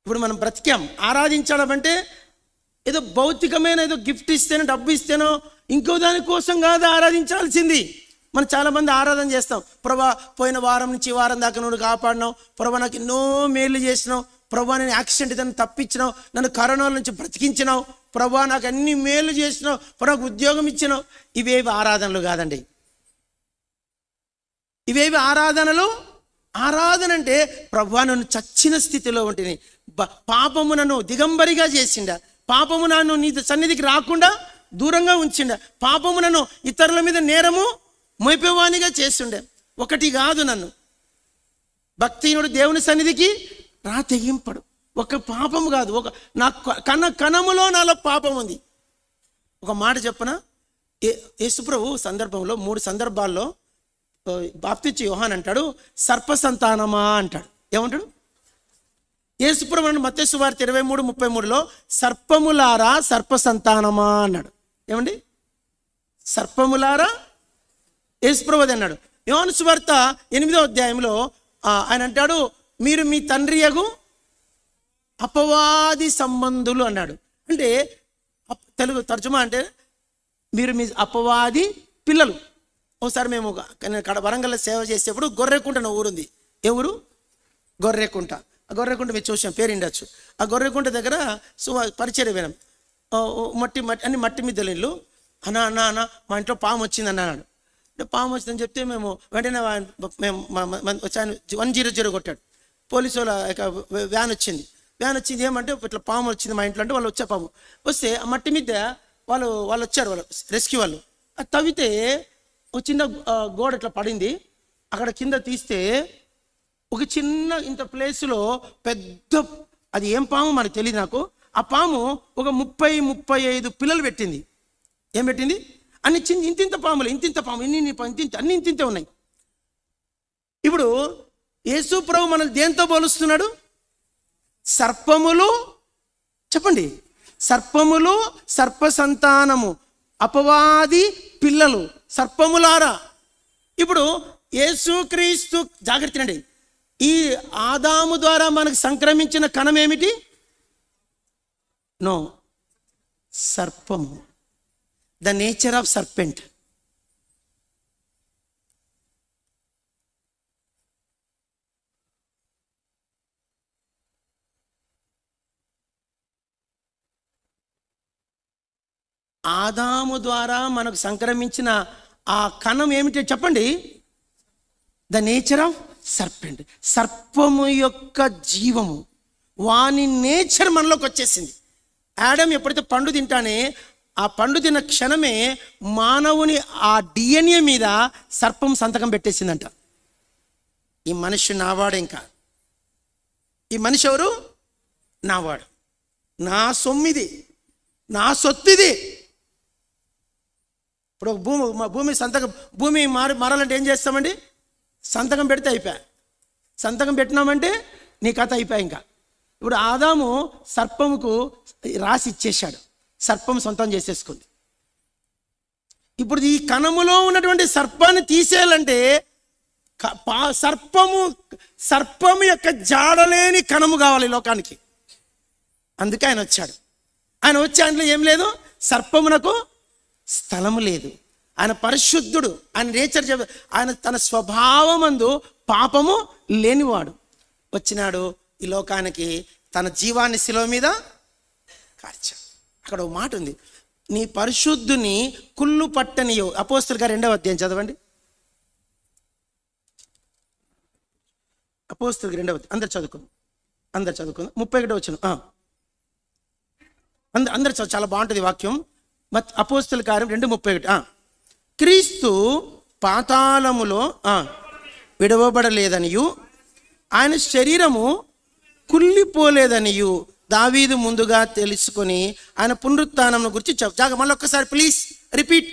ఇప్పుడు మనం బ్రతికాం ఆరాధించడం అంటే ఏదో భౌతికమైన ఏదో గిఫ్ట్ ఇస్తేనో డబ్బు ఇస్తేనో ఇంకో దానికోసం కాదు ఆరాధించాల్సింది మనం చాలామంది ఆరాధన చేస్తాం ప్రభా పోయిన వారం నుంచి వారం దాకా నువ్వు కాపాడినావు ప్రభా నాకు ఎన్నో మేలు చేసినావు ప్రభా నేను యాక్సిడెంట్ దాన్ని తప్పించినావు నన్ను కరోనా నుంచి బ్రతికించినావు ప్రభా నాకు అన్ని మేలు చేసినావు ప్రభాకు ఉద్యోగం ఇచ్చినావు ఇవేవి ఆరాధనలు కాదండి ఇవేవి ఆరాధనలు ఆరాధన అంటే ప్రభు నన్ను చచ్చిన స్థితిలో ఉంటుంది పాపము నన్ను దిగంబరిగా చేసిండ పాపము నన్ను నీ సన్నిధికి రాకుండా దూరంగా ఉంచిండ పాపము నన్ను ఇతరుల మీద నేరము మోపేవాణిగా చేసిండే ఒకటి కాదు నన్ను భక్తిహీనుడు దేవుని సన్నిధికి రా తెగింపడు ఒక పాపం కాదు ఒక నా కన కణములో నాలో పాపం ఉంది ఒక మాట చెప్పన యేసుప్రభు సందర్భంలో మూడు సందర్భాల్లో బాప్తిచ్చి యోహాన్ అంటాడు సర్ప సంతానమా అంటాడు ఏమంటాడు యేసుప్రభు మత్స్సు వార్త ఇరవై మూడు ముప్పై మూడులో సర్పములారా సర్ప సంతానమా అన్నాడు ఏమండి సర్పములారా యేసుప్రభు అన్నాడు యోహాను సువార్త ఎనిమిదో అధ్యాయంలో ఆయన అంటాడు మీరు మీ తండ్రి యగు అపవాది సంబంధులు అన్నాడు అంటే తెలుగు తర్జుమా అంటే మీరు మీ అపవాది పిల్లలు ఒకసారి మేము వరంగల్లో సేవ చేసేప్పుడు గొర్రెకుంట నా ఊరుంది ఏ ఊరు గొర్రెకుంట ఆ గొర్రెకుంట మీరు చూసాం పేరుండొచ్చు ఆ గొర్రెకుంట దగ్గర సో పరిచయం వినాం మట్టి మట్టి అన్ని మట్టి మీద ఇల్లు అన్న అన్న అన్న మా ఇంట్లో పాము వచ్చింది అన్నాడు అంటే పాము వచ్చిందని చెప్తే మేము వెంటనే మేము వన్ జీరో జీరో కొట్టాడు పోలీసు వాళ్ళ వ్యాన్ వచ్చింది వ్యాన్ వచ్చింది ఏమంటే ఇట్లా పాము వచ్చింది మా ఇంట్లో అంటే వాళ్ళు వచ్చే పాము వస్తే ఆ మట్టి మీద వాళ్ళు వాళ్ళు వచ్చారు వాళ్ళు రెస్క్యూ వాళ్ళు తవ్వితే ఒక చిన్న గోడ ఇట్లా పడింది అక్కడ కింద తీస్తే ఒక చిన్న ఇంత ప్లేస్లో పెద్ద అది ఏం పాము మనకు తెలియదు నాకు ఆ పాము ఒక ముప్పై ముప్పై ఐదు పిల్లలు పెట్టింది ఏం పెట్టింది అన్ని చిన్న ఇంతింత పాములు ఇంతింత పాము ఇన్ని ఇంతింత అన్ని ఇంతింత ఉన్నాయి ఇప్పుడు యేసు ప్రభు మనల్ని దేంతో పోలుస్తున్నాడు సర్పములు చెప్పండి సర్పములు సర్ప సంతానము అపవాది పిల్లలు సర్పములారా ఇప్పుడు యేసుక్రీస్తు జాగ్రత్త అండి ఈ ఆదాము ద్వారా మనకు సంక్రమించిన కణం ఏమిటి నో సర్పము ద నేచర్ ఆఫ్ సర్పెంట్ ఆదాము ద్వారా మనకు సంక్రమించిన ఆ కణం ఏమిటి చెప్పండి ద నేచర్ ఆఫ్ సర్పెంట్ సర్పము యొక్క జీవము వాని నేచర్ మనలోకి వచ్చేసింది యాడమ్ ఎప్పుడైతే పండు తింటానే ఆ పండు తిన్న క్షణమే మానవుని ఆ డిఎన్ఏ మీద సర్పం సంతకం పెట్టేసిందంట ఈ మనిషి నావాడు ఇంకా ఈ మనిషి ఎవరు నావాడు నా సొమ్మిది నా సొత్తిది ఇప్పుడు ఒక భూమి భూమి సంతకం భూమి మారి మారాలంటే ఏం చేస్తామండి సంతకం పెడితే అయిపోయా సంతకం పెట్టినామంటే నీ కథ అయిపోయా ఇంకా ఇప్పుడు ఆదాము సర్పముకు రాసి ఇచ్చేశాడు సర్పం సొంతం చేసేసుకుంది ఇప్పుడు ఈ కణములో ఉన్నటువంటి సర్పాన్ని తీసేయాలంటే సర్పము సర్పము యొక్క జాడలేని కణము కావాలి లోకానికి అందుకే ఆయన వచ్చాడు ఆయన వచ్చే అందులో ఏం లేదు సర్పమునకు స్థలము లేదు ఆయన పరిశుద్ధుడు ఆయన నేచర్ చెప్ ఆయన తన స్వభావమందు పాపము లేనివాడు వచ్చినాడు ఈ లోకానికి తన జీవాన్ని శిలవ మీద కార్చ అక్కడ ఒక మాట ఉంది నీ పరిశుద్ధుని కుళ్ళు పట్టనియో అపోస్తులు గారు రెండవ అధ్యాయం చదవండి అపోస్తులు రెండవ అందరు చదువుకుందాం అందరు చదువుకుందాం ముప్పై ఒకటి వచ్చిన అందరు అందరు చాలా బాగుంటుంది వాక్యం మత్ అపోస్తుల కార్యం రెండు ముప్పై ఒకటి క్రీస్తు పాతాళములో విడవబడలేదనియు ఆయన శరీరము కుళ్ళిపోలేదనియు దావీదు ముందుగా తెలుసుకొని ఆయన పునరుత్నం గురించి జాగ మళ్ళీ ఒక్కసారి ప్లీజ్ రిపీట్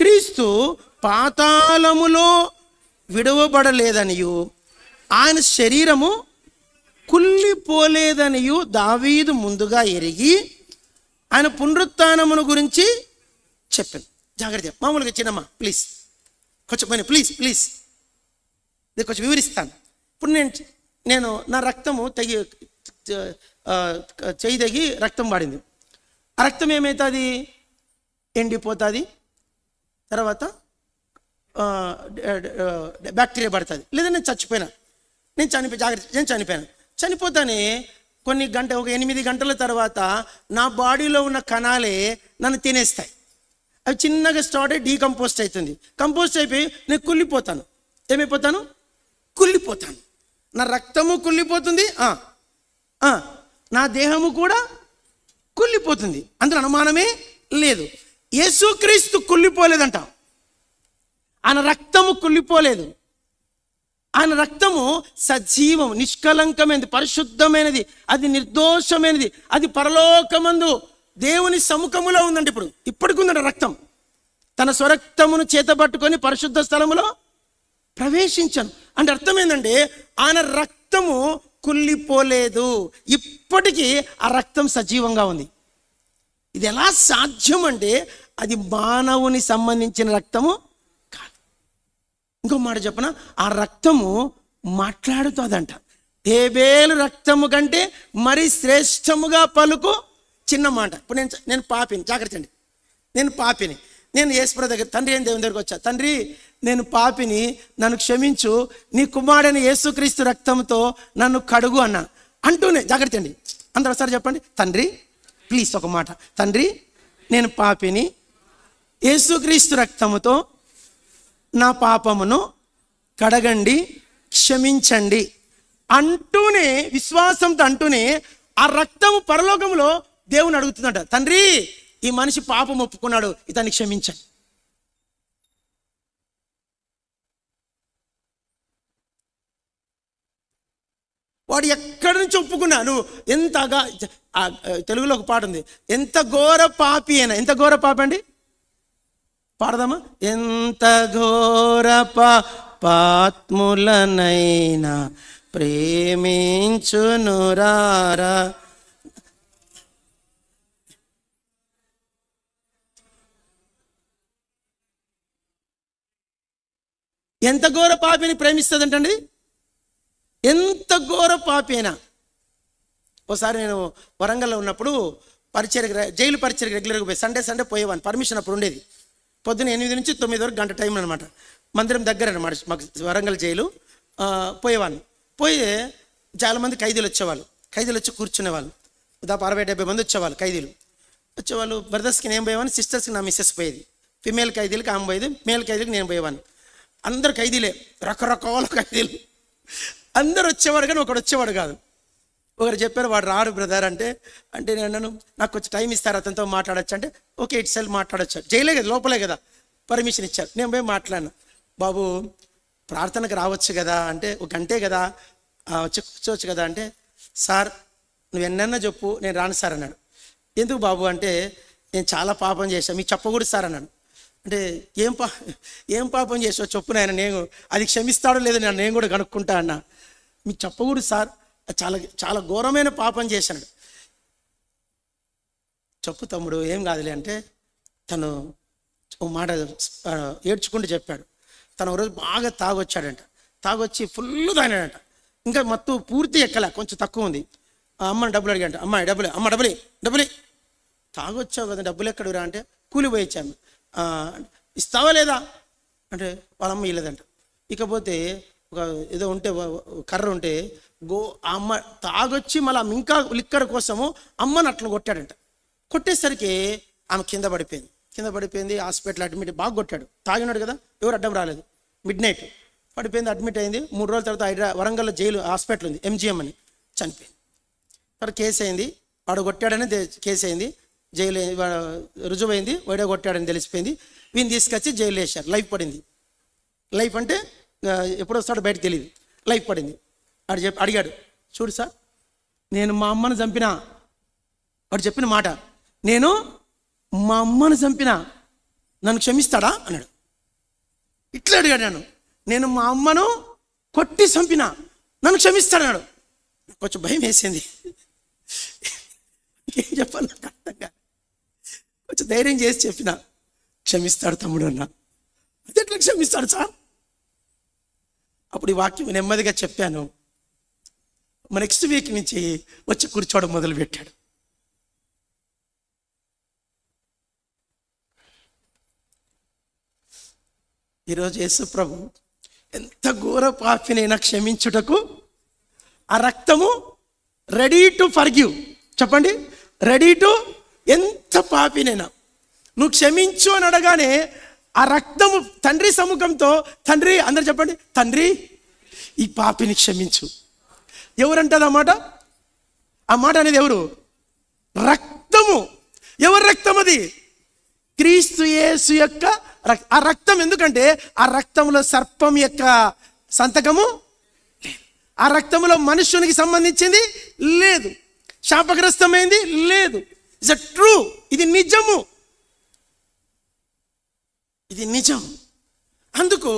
క్రీస్తు పాతాళములో విడవబడలేదనియు ఆయన శరీరము కుళ్ళిపోలేదనియు దావీదు ముందుగా ఎరిగి ఆయన పునరుత్నమును గురించి చెప్పింది జాగ్రత్త మామూలుగా చిన్నమ్మ ప్లీజ్ కొంచెం పని ప్లీజ్ ప్లీజ్ ఇది కొంచెం వివరిస్తాను ఇప్పుడు నేను నేను నా రక్తము తగి చేయి తగి రక్తం వాడింది ఆ రక్తం ఏమవుతుంది ఎండిపోతుంది తర్వాత బ్యాక్టీరియా పడుతుంది లేదా నేను చచ్చిపోయినా నేను చనిపోయి జాగ్రత్త నేను చనిపోయాను చనిపోతానే కొన్ని గంట ఒక ఎనిమిది గంటల తర్వాత నా బాడీలో ఉన్న కణాలే నన్ను తినేస్తాయి అవి చిన్నగా స్టార్ట్ అయ్యి డీకంపోస్ట్ అవుతుంది కంపోస్ట్ అయిపోయి నేను కుళ్ళిపోతాను ఏమైపోతాను కుళ్ళిపోతాను నా రక్తము కుళ్ళిపోతుంది నా దేహము కూడా కుళ్ళిపోతుంది అందులో అనుమానమే లేదు యేసుక్రీస్తు కుళ్ళిపోలేదంట ఆయన రక్తము కుళ్ళిపోలేదు ఆయన రక్తము సజీవం నిష్కలంకమైనది పరిశుద్ధమైనది అది నిర్దోషమైనది అది పరలోకమందు దేవుని సముఖములో ఉందండి ఇప్పుడు ఇప్పటికి ఉందండి రక్తం తన స్వరక్తమును పట్టుకొని పరిశుద్ధ స్థలములో ప్రవేశించాను అంటే అర్థమైందండి ఆయన రక్తము కుళ్ళిపోలేదు ఇప్పటికీ ఆ రక్తం సజీవంగా ఉంది ఇది ఎలా సాధ్యం అంటే అది మానవుని సంబంధించిన రక్తము ఇంకో మాట చెప్పన ఆ రక్తము మాట్లాడుతుందంట హేబేలు రక్తము కంటే మరి శ్రేష్టముగా పలుకు చిన్న మాట ఇప్పుడు నేను నేను పాపిని జాగ్రత్త అండి నేను పాపిని నేను ఈశ్వర దగ్గర తండ్రి ఏం దేవుని దగ్గరికి వచ్చా తండ్రి నేను పాపిని నన్ను క్షమించు నీ కుమారుడైన యేసుక్రీస్తు రక్తంతో నన్ను కడుగు అన్న అంటూనే జాగ్రత్త అండి అందరూ ఒకసారి చెప్పండి తండ్రి ప్లీజ్ ఒక మాట తండ్రి నేను పాపిని యేసుక్రీస్తు రక్తముతో నా పాపమును కడగండి క్షమించండి అంటూనే విశ్వాసంతో అంటూనే ఆ రక్తము పరలోకంలో దేవుని అడుగుతుందట తండ్రి ఈ మనిషి పాపం ఒప్పుకున్నాడు ఇతన్ని క్షమించండి వాడు ఎక్కడి నుంచి ఒప్పుకున్నా నువ్వు ఎంతగా తెలుగులో ఒక పాట ఉంది ఎంత ఘోర పాపి అయినా ఎంత ఘోర పాపండి అండి పాడదామా ఎంత ఘోర పాత్ములనైనా ప్రేమించునురారా ఎంత ఘోర పాపిని ప్రేమిస్తుందంటండి ఎంత ఘోర పాపేనా ఒకసారి నేను వరంగల్లో ఉన్నప్పుడు పరిచయకి జైలు పరిచయకి రెగ్యులర్గా పోయి సండే సండే పోయేవాడిని పర్మిషన్ అప్పుడు ఉండేది పొద్దున ఎనిమిది నుంచి తొమ్మిది వరకు గంట టైం అనమాట మందిరం దగ్గర అనమాట మాకు వరంగల్ జైలు పోయేవాడిని పోయి మంది ఖైదీలు వచ్చేవాళ్ళు ఖైదీలు వచ్చి కూర్చునేవాళ్ళు దాపా అరవై డెబ్బై మంది వచ్చేవాళ్ళు ఖైదీలు వచ్చేవాళ్ళు బ్రదర్స్కి నేను పోయేవాడిని సిస్టర్స్కి నా మిస్సెస్ పోయేది ఫిమేల్ ఖైదీలకి ఆమె పోయేది మేల్ ఖైదీలకి నేను పోయేవాడిని అందరు ఖైదీలే రకరకాల ఖైదీలు అందరు వచ్చేవాడు కానీ ఒకడు వచ్చేవాడు కాదు ఒకరు చెప్పారు వాడు రాడు బ్రదర్ అంటే అంటే నేను అన్నాను నాకు కొంచెం టైం ఇస్తారు అతనితో మాట్లాడచ్చు అంటే ఓకే ఇట్స్ సెల్ మాట్లాడచ్చు జైలే కదా లోపలే కదా పర్మిషన్ ఇచ్చారు నేను పోయి మాట్లాడినా బాబు ప్రార్థనకు రావచ్చు కదా అంటే ఒక గంటే కదా వచ్చి కూర్చోవచ్చు కదా అంటే సార్ నువ్వు ఎన్నన్నా చెప్పు నేను రాను సార్ అన్నాడు ఎందుకు బాబు అంటే నేను చాలా పాపం చేశాను మీకు చెప్పకూడదు సార్ అన్నాడు అంటే ఏం పా ఏం పాపం చేసావు చెప్పు నాయన నేను అది క్షమిస్తాడో లేదో నేను నేను కూడా కనుక్కుంటా అన్న మీకు చెప్పకూడదు సార్ చాలా చాలా ఘోరమైన పాపం చేశాడు చెప్పు తమ్ముడు ఏం కాదులే అంటే తను ఓ మాట ఏడ్చుకుంటూ చెప్పాడు తను ఒకరోజు బాగా తాగొచ్చాడంట తాగొచ్చి ఫుల్ తాగినాడంట ఇంకా మొత్తం పూర్తి ఎక్కలే కొంచెం తక్కువ ఉంది ఆ అమ్మని డబ్బులు అడిగాడు అమ్మాయి డబ్బులే అమ్మ డబ్బులే డబ్బులే తాగొచ్చావు కదా డబ్బులు ఎక్కడురా అంటే కూలిపోయి ఇస్తావా లేదా అంటే వాళ్ళమ్మ ఇల్లదంట ఇకపోతే ఒక ఏదో ఉంటే కర్ర ఉంటే గో అమ్మ తాగొచ్చి మళ్ళీ ఇంకా లిక్కర్ కోసము అమ్మని అట్లా కొట్టాడంట కొట్టేసరికి ఆమె కింద పడిపోయింది కింద పడిపోయింది హాస్పిటల్ అడ్మిట్ బాగా కొట్టాడు తాగినాడు కదా ఎవరు అడ్డం రాలేదు మిడ్ నైట్ పడిపోయింది అడ్మిట్ అయింది మూడు రోజుల తర్వాత హైదరా వరంగల్ జైలు హాస్పిటల్ ఉంది ఎంజిఎం అని చనిపోయింది తర్వాత కేసు అయింది వాడు కొట్టాడని కేసు అయింది జైలు రుజువు అయింది వైడ కొట్టాడని తెలిసిపోయింది వీని తీసుకొచ్చి జైలు వేశారు లైఫ్ పడింది లైఫ్ అంటే ఎప్పుడు వస్తాడో బయట తెలియదు లైఫ్ పడింది ఆడు చెప్పి అడిగాడు చూడు సార్ నేను మా అమ్మను చంపిన వాడు చెప్పిన మాట నేను మా అమ్మను చంపిన నన్ను క్షమిస్తాడా అన్నాడు ఇట్లా అడిగాడు నన్ను నేను మా అమ్మను కొట్టి చంపిన నన్ను క్షమిస్తాడు కొంచెం భయం వేసింది ఏం చెప్పాలి అర్థంగా అర్థం కొంచెం ధైర్యం చేసి చెప్పిన క్షమిస్తాడు తమ్ముడు అన్న ఎట్లా క్షమిస్తాడు సార్ అప్పుడు ఈ వాక్యం నెమ్మదిగా చెప్పాను నెక్స్ట్ వీక్ నుంచి వచ్చి కూర్చోవడం మొదలుపెట్టాడు ఈరోజు ప్రభు ఎంత ఘోర పాపినైనా క్షమించుటకు ఆ రక్తము రెడీ టు గివ్ చెప్పండి రెడీ టు ఎంత పాపినైనా నువ్వు క్షమించు అని అడగానే ఆ రక్తము తండ్రి సముఖంతో తండ్రి అందరు చెప్పండి తండ్రి ఈ పాపిని క్షమించు ఎవరంటది ఆ మాట ఆ మాట అనేది ఎవరు రక్తము ఎవరి రక్తం అది క్రీస్తు యేసు యొక్క ఆ రక్తం ఎందుకంటే ఆ రక్తంలో సర్పం యొక్క సంతకము ఆ రక్తంలో మనుషునికి సంబంధించింది లేదు శాపగ్రస్తమైంది లేదు ఇట్స్ ట్రూ ఇది నిజము ఇది నిజం అందుకు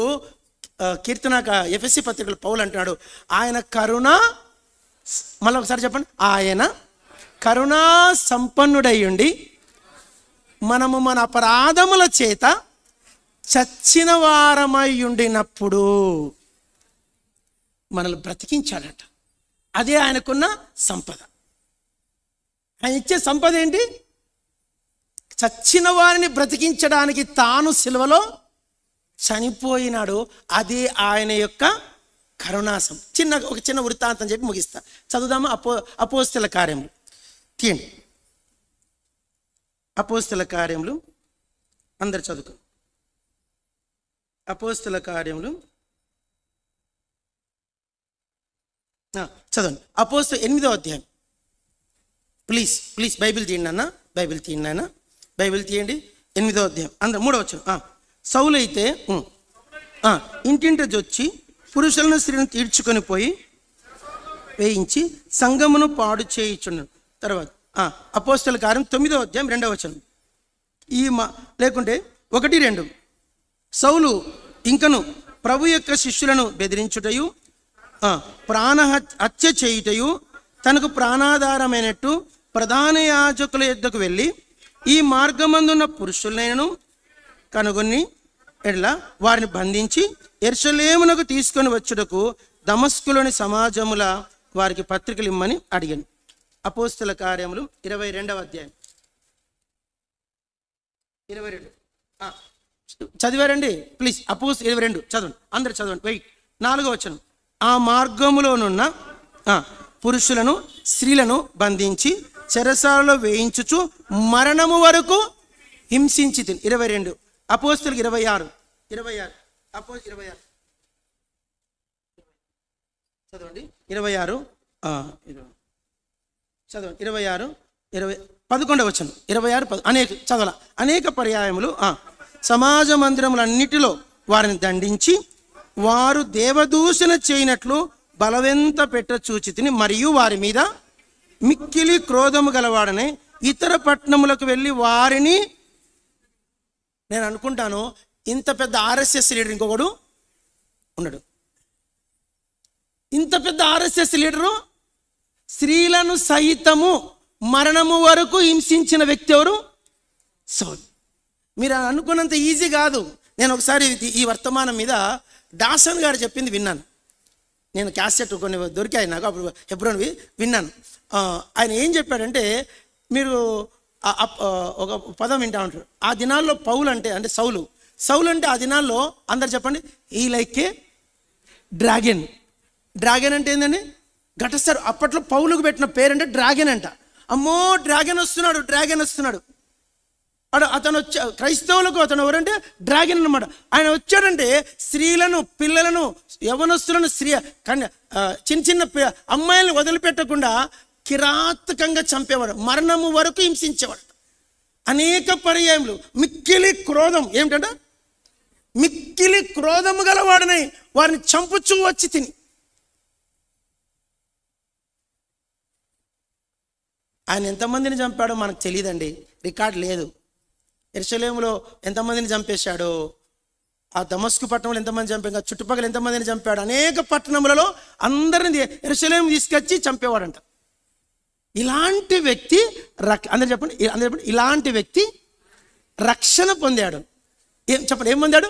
కీర్తనాక ఎఫ్ఎస్సి పత్రికలు పౌలు అంటున్నాడు ఆయన కరుణ మళ్ళీ ఒకసారి చెప్పండి ఆయన కరుణా సంపన్నుడయ్యుండి మనము మన అపరాధముల చేత చచ్చిన వారమై ఉండినప్పుడు మనల్ని బ్రతికించాడట అదే ఆయనకున్న సంపద ఆయన ఇచ్చే సంపద ఏంటి చచ్చిన వారిని బ్రతికించడానికి తాను సిలువలో చనిపోయినాడు అది ఆయన యొక్క కరుణాసం చిన్న ఒక చిన్న వృత్తాంతం చెప్పి ముగిస్తా చదువుదాము అపో అపోస్తుల కార్యములు తీయండి అపోస్తుల కార్యములు అందరు చదువుకు అపోస్తుల కార్యములు చదవండి అపోస్తు ఎనిమిదో అధ్యాయం ప్లీజ్ ప్లీజ్ బైబిల్ తీయండి అన్న బైబిల్ తీయండి నాయనా బైబిల్ తీయండి ఎనిమిదో అధ్యాయం అందరు మూడో వచ్చిన సౌలైతే ఇంటింటి వచ్చి పురుషులను స్త్రీలను తీర్చుకొని పోయి వేయించి సంగమును పాడు చేయించున్నాడు తర్వాత అపోస్తల కార్యం తొమ్మిదో అధ్యాయం రెండవ వచనం ఈ మా లేకుంటే ఒకటి రెండు సౌలు ఇంకను ప్రభు యొక్క శిష్యులను బెదిరించుటయు ప్రాణ హత్య చేయుటయు తనకు ప్రాణాధారమైనట్టు ప్రధాన యాజకుల యుద్ధకు వెళ్ళి ఈ మార్గమందున్న పురుషులను కనుగొని ఎట్లా వారిని బంధించి ఎర్షలేమునకు తీసుకొని వచ్చుటకు దమస్కులోని సమాజముల వారికి పత్రికలు ఇమ్మని అడిగాను అపోస్తుల కార్యములు ఇరవై రెండవ అధ్యాయం ఇరవై రెండు చదివారండి ప్లీజ్ అపోస్ ఇరవై రెండు చదవండి అందరు చదవండి వెయిట్ నాలుగో వచ్చను ఆ మార్గములోనున్న పురుషులను స్త్రీలను బంధించి చెరసాలలో వేయించుచు మరణము వరకు హింసించి తిని ఇరవై రెండు అపోస్తులకు ఇరవై ఆరు ఇరవై ఆరు అపో ఇరవై ఆరు చదవండి ఇరవై ఆరు చదవండి ఇరవై ఆరు ఇరవై పదకొండవ వచ్చను ఇరవై ఆరు పద అనేక చదవాల అనేక పర్యాయములు సమాజ మందిరములన్నిటిలో వారిని దండించి వారు దేవదూషణ చేయనట్లు బలవెంత పెట్ట చూచితిని మరియు వారి మీద మిక్కిలి క్రోధము గలవాడని ఇతర పట్టణములకు వెళ్ళి వారిని నేను అనుకుంటాను ఇంత పెద్ద ఆర్ఎస్ఎస్ లీడర్ ఇంకొకడు ఉన్నాడు ఇంత పెద్ద ఆర్ఎస్ఎస్ లీడరు స్త్రీలను సహితము మరణము వరకు హింసించిన వ్యక్తి ఎవరు సౌల్ మీరు అనుకున్నంత ఈజీ కాదు నేను ఒకసారి ఈ వర్తమానం మీద దాసన్ గారు చెప్పింది విన్నాను నేను క్యాసెట్ కొన్ని దొరికాయి నాకు అప్పుడు ఎప్పుడు విన్నాను ఆయన ఏం చెప్పాడంటే మీరు ఒక పదం వింటా ఉంటారు ఆ దినాల్లో పౌలు అంటే అంటే సౌలు సౌలు అంటే ఆ దినాల్లో అందరు చెప్పండి ఈ లైక్ ఏ డ్రాగన్ డ్రాగన్ అంటే ఏంటండి ఘటస్థారు అప్పట్లో పౌలుకు పెట్టిన పేరంటే డ్రాగన్ అంట అమ్మో డ్రాగన్ వస్తున్నాడు డ్రాగన్ వస్తున్నాడు అడు అతను వచ్చ క్రైస్తవులకు అతను ఎవరంటే డ్రాగన్ అనమాట ఆయన వచ్చాడంటే స్త్రీలను పిల్లలను యవనస్తులను స్త్రీ కన్యా చిన్న చిన్న అమ్మాయిలను వదిలిపెట్టకుండా కిరాతకంగా చంపేవాడు మరణము వరకు హింసించేవాడు అనేక పర్యాయములు మిక్కిలి క్రోధం ఏమిటంట మిక్కిలి క్రోధము గలవాడని వారిని చంపుచూ వచ్చి తిని ఆయన ఎంతమందిని చంపాడో మనకు తెలియదండి రికార్డు లేదు ఎరుసలేములో ఎంతమందిని చంపేశాడో ఆ దమస్కు పట్టణంలో ఎంతమంది చంపాడు చుట్టుపక్కల ఎంతమందిని చంపాడు అనేక పట్టణములలో అందరిని ఎరుసలేం తీసుకొచ్చి చంపేవాడంట ఇలాంటి వ్యక్తి రక్ అందరు చెప్పండి అందరు చెప్పండి ఇలాంటి వ్యక్తి రక్షణ పొందాడు ఏం చెప్పండి ఏం పొందాడు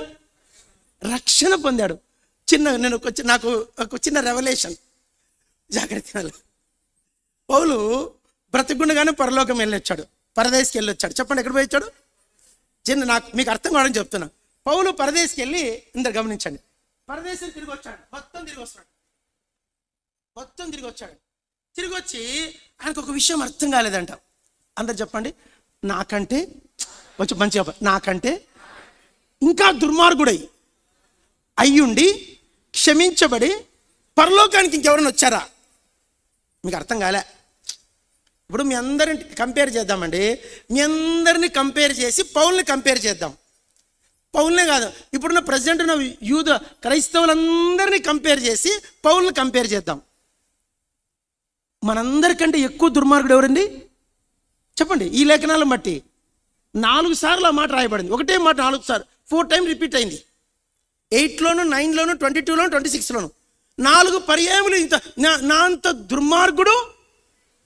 రక్షణ పొందాడు చిన్న నేను ఒక నాకు ఒక చిన్న రెవల్యూషన్ జాగ్రత్త పౌలు బ్రతికుండగానే పరలోకం వెళ్ళొచ్చాడు పరదేశ్కి వెళ్ళొచ్చాడు చెప్పండి ఎక్కడ పోయి వచ్చాడు చిన్న నాకు మీకు అర్థం కావడం చెప్తున్నా పౌలు పరదేశ్కి వెళ్ళి ఇందరు గమనించండి పరదేశం తిరిగి వచ్చాడు మొత్తం తిరిగి వస్తాడు మొత్తం తిరిగి వచ్చాడు తిరిగి వచ్చి ఆయనకు ఒక విషయం అర్థం కాలేదంట అందరు చెప్పండి నాకంటే కొంచెం మంచి నాకంటే ఇంకా దుర్మార్గుడై అయ్యుండి క్షమించబడి పరలోకానికి ఇంకెవరైనా వచ్చారా మీకు అర్థం కాలే ఇప్పుడు మీ అందరిని కంపేర్ చేద్దామండి మీ అందరిని కంపేర్ చేసి పౌల్ని కంపేర్ చేద్దాం పౌల్నే కాదు ఇప్పుడున్న ప్రజెంట్ ఉన్న యూద క్రైస్తవులందరినీ కంపేర్ చేసి పౌల్ని కంపేర్ చేద్దాం మనందరికంటే ఎక్కువ దుర్మార్గుడు ఎవరండి చెప్పండి ఈ లేఖనాలను బట్టి నాలుగు సార్లు ఆ మాట రాయబడింది ఒకటే మాట నాలుగు సార్లు ఫోర్ టైం రిపీట్ అయింది ఎయిట్లోను నైన్లోను ట్వంటీ టూలోను ట్వంటీ సిక్స్లోను నాలుగు పర్యాయములు ఇంత నా అంత దుర్మార్గుడు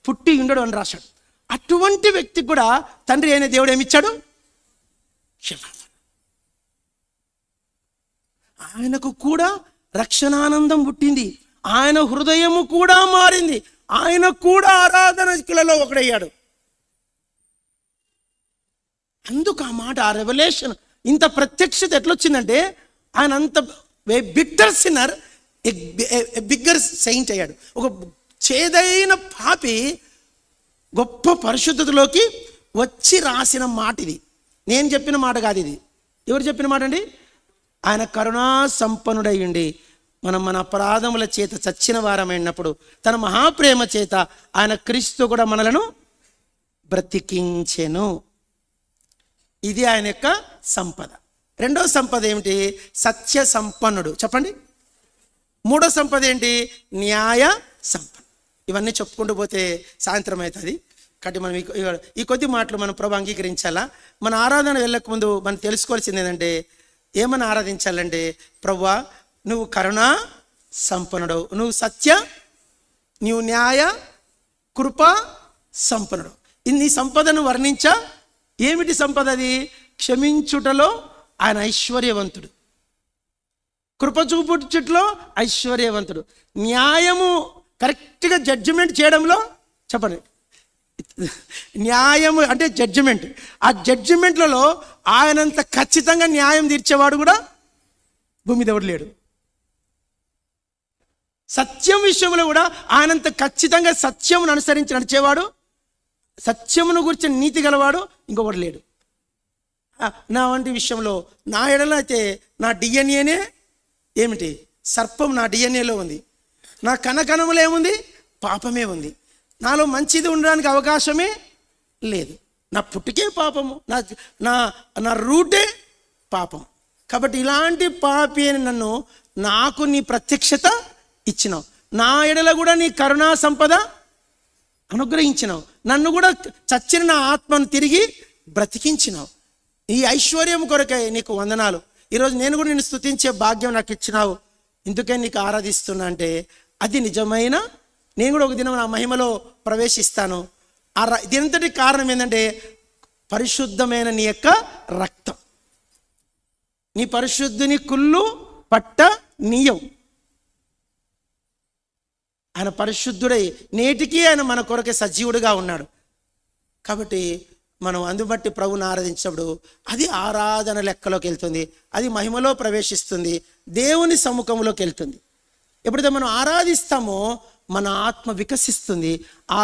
పుట్టి ఉండడు అని రాశాడు అటువంటి వ్యక్తికి కూడా తండ్రి అయిన దేవుడు ఏమిచ్చాడు క్షమాపణ ఆయనకు కూడా రక్షణానందం పుట్టింది ఆయన హృదయము కూడా మారింది ఆయన కూడా ఆరాధనకులలో ఒకడయ్యాడు అందుకు ఆ మాట ఆ రెవల్యూషన్ ఇంత ప్రత్యక్షత ఎట్లొచ్చిందంటే ఆయన అంత బిట్టర్ సిన్నర్ బిగ్గర్ సెయింట్ అయ్యాడు ఒక చేదైన పాపి గొప్ప పరిశుద్ధతలోకి వచ్చి రాసిన మాట ఇది నేను చెప్పిన మాట కాదు ఇది ఎవరు చెప్పిన మాట అండి ఆయన కరుణా సంపన్నుడయ్యండి మనం మన అపరాధముల చేత చచ్చిన వారమైనప్పుడు తన మహాప్రేమ చేత ఆయన క్రీస్తు కూడా మనలను బ్రతికించెను ఇది ఆయన యొక్క సంపద రెండో సంపద ఏమిటి సత్య సంపన్నుడు చెప్పండి మూడో సంపద ఏంటి న్యాయ సంపన్న ఇవన్నీ చెప్పుకుంటూ పోతే సాయంత్రం అవుతుంది కాబట్టి మనం ఈ కొద్ది మాటలు మనం ప్రభు అంగీకరించాలా మన ఆరాధన వెళ్ళక ముందు మనం తెలుసుకోవాల్సింది ఏంటంటే ఏమని ఆరాధించాలంటే ప్రభు నువ్వు కరుణ సంపన్నుడు నువ్వు సత్య నువ్వు న్యాయ కృప సంపన్నుడు ఇన్ని సంపదను వర్ణించ ఏమిటి సంపద అది క్షమించుటలో ఆయన ఐశ్వర్యవంతుడు కృప చూపుచ్చుట్లో ఐశ్వర్యవంతుడు న్యాయము కరెక్ట్గా జడ్జిమెంట్ చేయడంలో చెప్పండి న్యాయము అంటే జడ్జిమెంట్ ఆ జడ్జిమెంట్లలో ఆయనంత ఖచ్చితంగా న్యాయం తీర్చేవాడు కూడా భూమి మీద లేడు సత్యం విషయంలో కూడా ఆయనంత ఖచ్చితంగా సత్యమును అనుసరించి నడిచేవాడు సత్యమును గురించి నీతి గలవాడు ఇంకొకటి లేడు నా వంటి విషయంలో నా ఎడలో అయితే నా డిఎన్ఏనే ఏమిటి సర్పం నా డిఎన్ఏలో ఉంది నా కనకణములో ఏముంది పాపమే ఉంది నాలో మంచిది ఉండడానికి అవకాశమే లేదు నా పుట్టుకే పాపము నా నా నా రూటే పాపం కాబట్టి ఇలాంటి పాపి అని నన్ను నాకు నీ ప్రత్యక్షత ఇచ్చినావు నా ఎడల కూడా నీ కరుణా సంపద అనుగ్రహించినావు నన్ను కూడా చచ్చిన నా ఆత్మను తిరిగి బ్రతికించినావు ఈ ఐశ్వర్యం కొరకే నీకు వందనాలు ఈరోజు నేను కూడా నిన్ను స్థుతించే భాగ్యం నాకు ఇచ్చినావు ఇందుకే నీకు ఆరాధిస్తున్నా అంటే అది నిజమైన నేను కూడా ఒక దినం నా మహిమలో ప్రవేశిస్తాను ఆ దీనంతటి కారణం ఏంటంటే పరిశుద్ధమైన నీ యొక్క రక్తం నీ పరిశుద్ధిని కుళ్ళు పట్ట నీయం ఆయన పరిశుద్ధుడై నేటికీ ఆయన మన కొరకే సజీవుడిగా ఉన్నాడు కాబట్టి మనం అందుబట్టి ప్రభుని ఆరాధించినప్పుడు అది ఆరాధన లెక్కలోకి వెళ్తుంది అది మహిమలో ప్రవేశిస్తుంది దేవుని సముఖంలోకి వెళ్తుంది ఎప్పుడైతే మనం ఆరాధిస్తామో మన ఆత్మ వికసిస్తుంది ఆ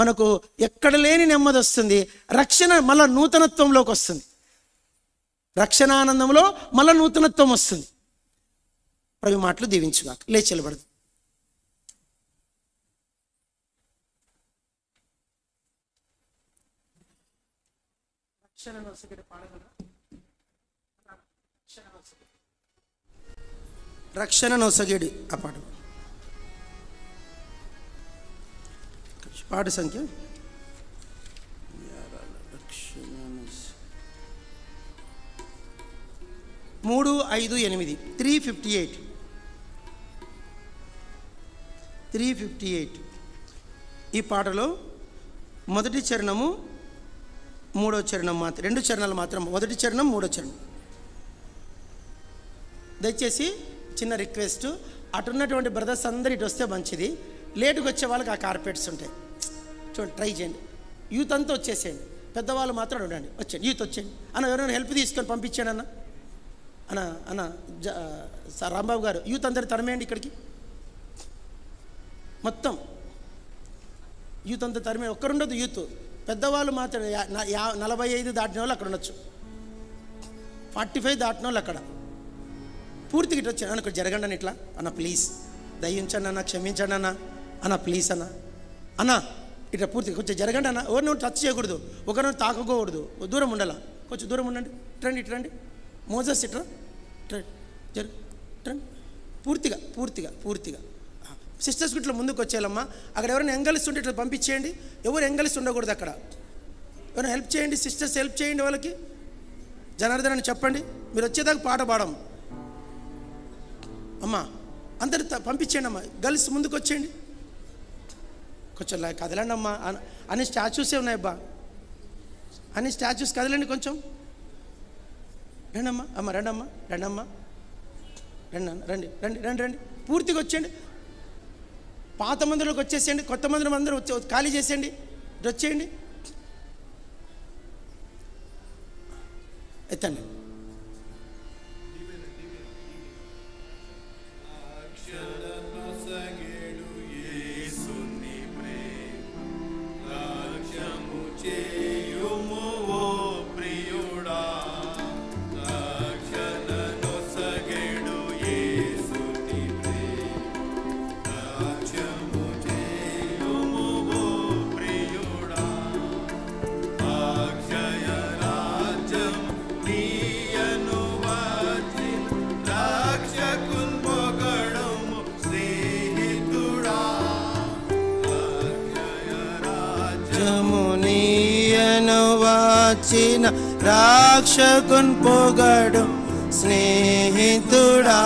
మనకు ఎక్కడ లేని నెమ్మది వస్తుంది రక్షణ మళ్ళా నూతనత్వంలోకి వస్తుంది రక్షణ ఆనందంలో నూతనత్వం వస్తుంది ప్రభు మాటలు దీవించుగాక లేచెలబడదు రక్షణ నొసగిడి ఆ పాట పాట సంఖ్య మూడు ఐదు ఎనిమిది three fifty eight three fifty eight ఈ పాటలో మొదటి చరణము మూడో చరణం మాత్రం రెండు చరణాలు మాత్రం మొదటి చరణం మూడో చరణం దయచేసి చిన్న రిక్వెస్ట్ అటున్నటువంటి బ్రదర్స్ అందరు ఇటు వస్తే మంచిది లేటుకు వచ్చే వాళ్ళకి ఆ కార్పెట్స్ ఉంటాయి చూడండి ట్రై చేయండి యూత్ అంతా వచ్చేసేయండి పెద్దవాళ్ళు మాత్రం ఉండండి వచ్చేయండి యూత్ వచ్చేయండి అన్న ఎవరైనా హెల్ప్ తీసుకొని పంపించాను అన్న అన్న అన్న సార్ రాంబాబు గారు యూత్ అందరు తరమేయండి ఇక్కడికి మొత్తం యూత్ అంతా తరిమే ఒక్కరుండదు యూత్ పెద్దవాళ్ళు మాత్రం నలభై ఐదు దాటిన వాళ్ళు అక్కడ ఉండొచ్చు ఫార్టీ ఫైవ్ దాటిన వాళ్ళు అక్కడ పూర్తిగా ఇటు వచ్చాను అక్కడ జరగండి అని ఇట్లా అన్న ప్లీజ్ దయించండి అన్న క్షమించండి అన్న అన్న ప్లీజ్ అన్న అన్న ఇట్లా పూర్తిగా కొంచెం జరగండి అన్న ఎవరిని టచ్ చేయకూడదు ఒకరిని తాకకూడదు దూరం ఉండాల కొంచెం దూరం ఉండండి ఇట్రండి ఇట్రండి మోజస్ ఇట్రా ట్రండి జరు ట్రండ్ పూర్తిగా పూర్తిగా పూర్తిగా సిస్టర్స్ ఇట్లా ముందుకు వచ్చేయాలమ్మా అక్కడ ఎవరైనా ఎంగల్స్ ఉంటే ఇట్లా పంపించేయండి ఎవరు ఎంగల్స్ ఉండకూడదు అక్కడ ఎవరైనా హెల్ప్ చేయండి సిస్టర్స్ హెల్ప్ చేయండి వాళ్ళకి జనార్దన్ అని చెప్పండి మీరు వచ్చేదాకా పాట పాడము అమ్మా అందరు పంపించేయండి అమ్మా గర్ల్స్ ముందుకు వచ్చేయండి కొంచెం కదలండి అమ్మా అని స్టాచ్యూసే ఉన్నాయి అబ్బా అన్ని స్టాచ్యూస్ కదలండి కొంచెం రండమ్మా అమ్మ రండమ్మా రండమ్మా రండి రండి రండి రండి రండి పూర్తిగా వచ్చేయండి పాత మందిరంలోకి వచ్చేసేయండి కొత్త మందిరం అందరూ వచ్చే ఖాళీ చేసేయండి వచ్చేయండి ఎత్తండి రాక్షకున్ పొగడు స్నేహితుడా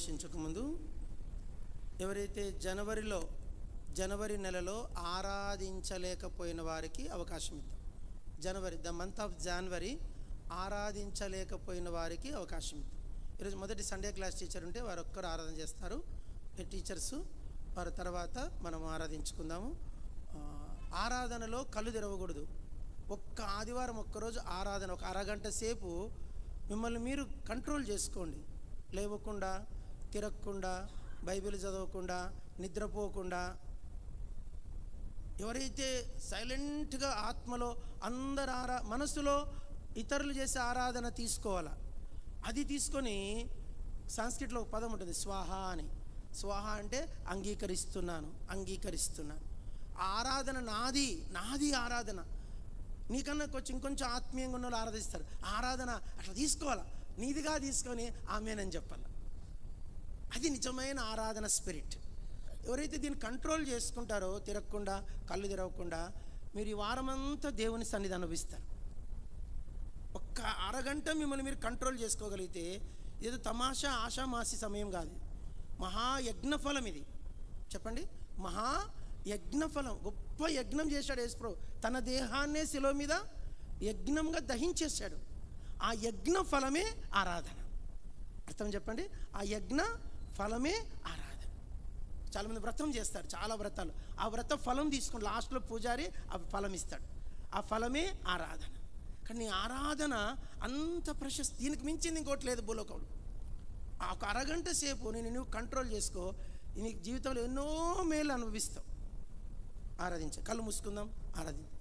ప్రవేశించకముందు ఎవరైతే జనవరిలో జనవరి నెలలో ఆరాధించలేకపోయిన వారికి అవకాశం ఇద్దాం January the month of January ఆరాధించలేకపోయిన వారికి అవకాశం ఇద్దాం ఈరోజు మొదటి సండే క్లాస్ టీచర్ ఉంటే వారు ఒక్కరు ఆరాధన చేస్తారు టీచర్స్ వారి తర్వాత మనం ఆరాధించుకుందాము ఆరాధనలో కళ్ళు తెరవకూడదు ఒక్క ఆదివారం ఒక్కరోజు ఆరాధన ఒక అరగంట సేపు మిమ్మల్ని మీరు కంట్రోల్ చేసుకోండి లేవకుండా తిరగకుండా బైబిల్ చదవకుండా నిద్రపోకుండా ఎవరైతే సైలెంట్గా ఆత్మలో అందరు ఆరా మనసులో ఇతరులు చేసే ఆరాధన తీసుకోవాలా అది తీసుకొని సంస్కృతిలో ఒక పదం ఉంటుంది స్వాహ అని స్వాహ అంటే అంగీకరిస్తున్నాను అంగీకరిస్తున్నాను ఆరాధన నాది నాది ఆరాధన నీకన్నా కొంచెం ఇంకొంచెం ఆత్మీయంగా ఉన్న వాళ్ళు ఆరాధిస్తారు ఆరాధన అట్లా తీసుకోవాలా నీదిగా తీసుకొని ఆమెనని చెప్పాలి అది నిజమైన ఆరాధన స్పిరిట్ ఎవరైతే దీన్ని కంట్రోల్ చేసుకుంటారో తిరగకుండా కళ్ళు తిరగకుండా మీరు ఈ వారమంతా దేవుని సన్నిధి అనుభవిస్తారు ఒక్క అరగంట మిమ్మల్ని మీరు కంట్రోల్ చేసుకోగలిగితే ఏదో తమాషా ఆషామాసి సమయం కాదు మహాయజ్ఞ ఫలం ఇది చెప్పండి మహా యజ్ఞఫలం గొప్ప యజ్ఞం చేశాడు యేసుప్రభు తన దేహాన్నే శిలో మీద యజ్ఞంగా దహించేశాడు ఆ యజ్ఞ ఫలమే ఆరాధన అర్థం చెప్పండి ఆ యజ్ఞ ఫలమే ఆరాధన చాలామంది వ్రతం చేస్తారు చాలా వ్రతాలు ఆ వ్రత ఫలం తీసుకుని లాస్ట్లో పూజారి ఆ ఫలం ఇస్తాడు ఆ ఫలమే ఆరాధన కానీ ఆరాధన అంత ప్రశస్తి దీనికి మించింది ఇంకోటి లేదు భూలోకంలో ఒక అరగంట సేపు నేను నువ్వు కంట్రోల్ చేసుకో నీకు జీవితంలో ఎన్నో మేలు అనుభవిస్తావు ఆరాధించ కళ్ళు మూసుకుందాం ఆరాధించ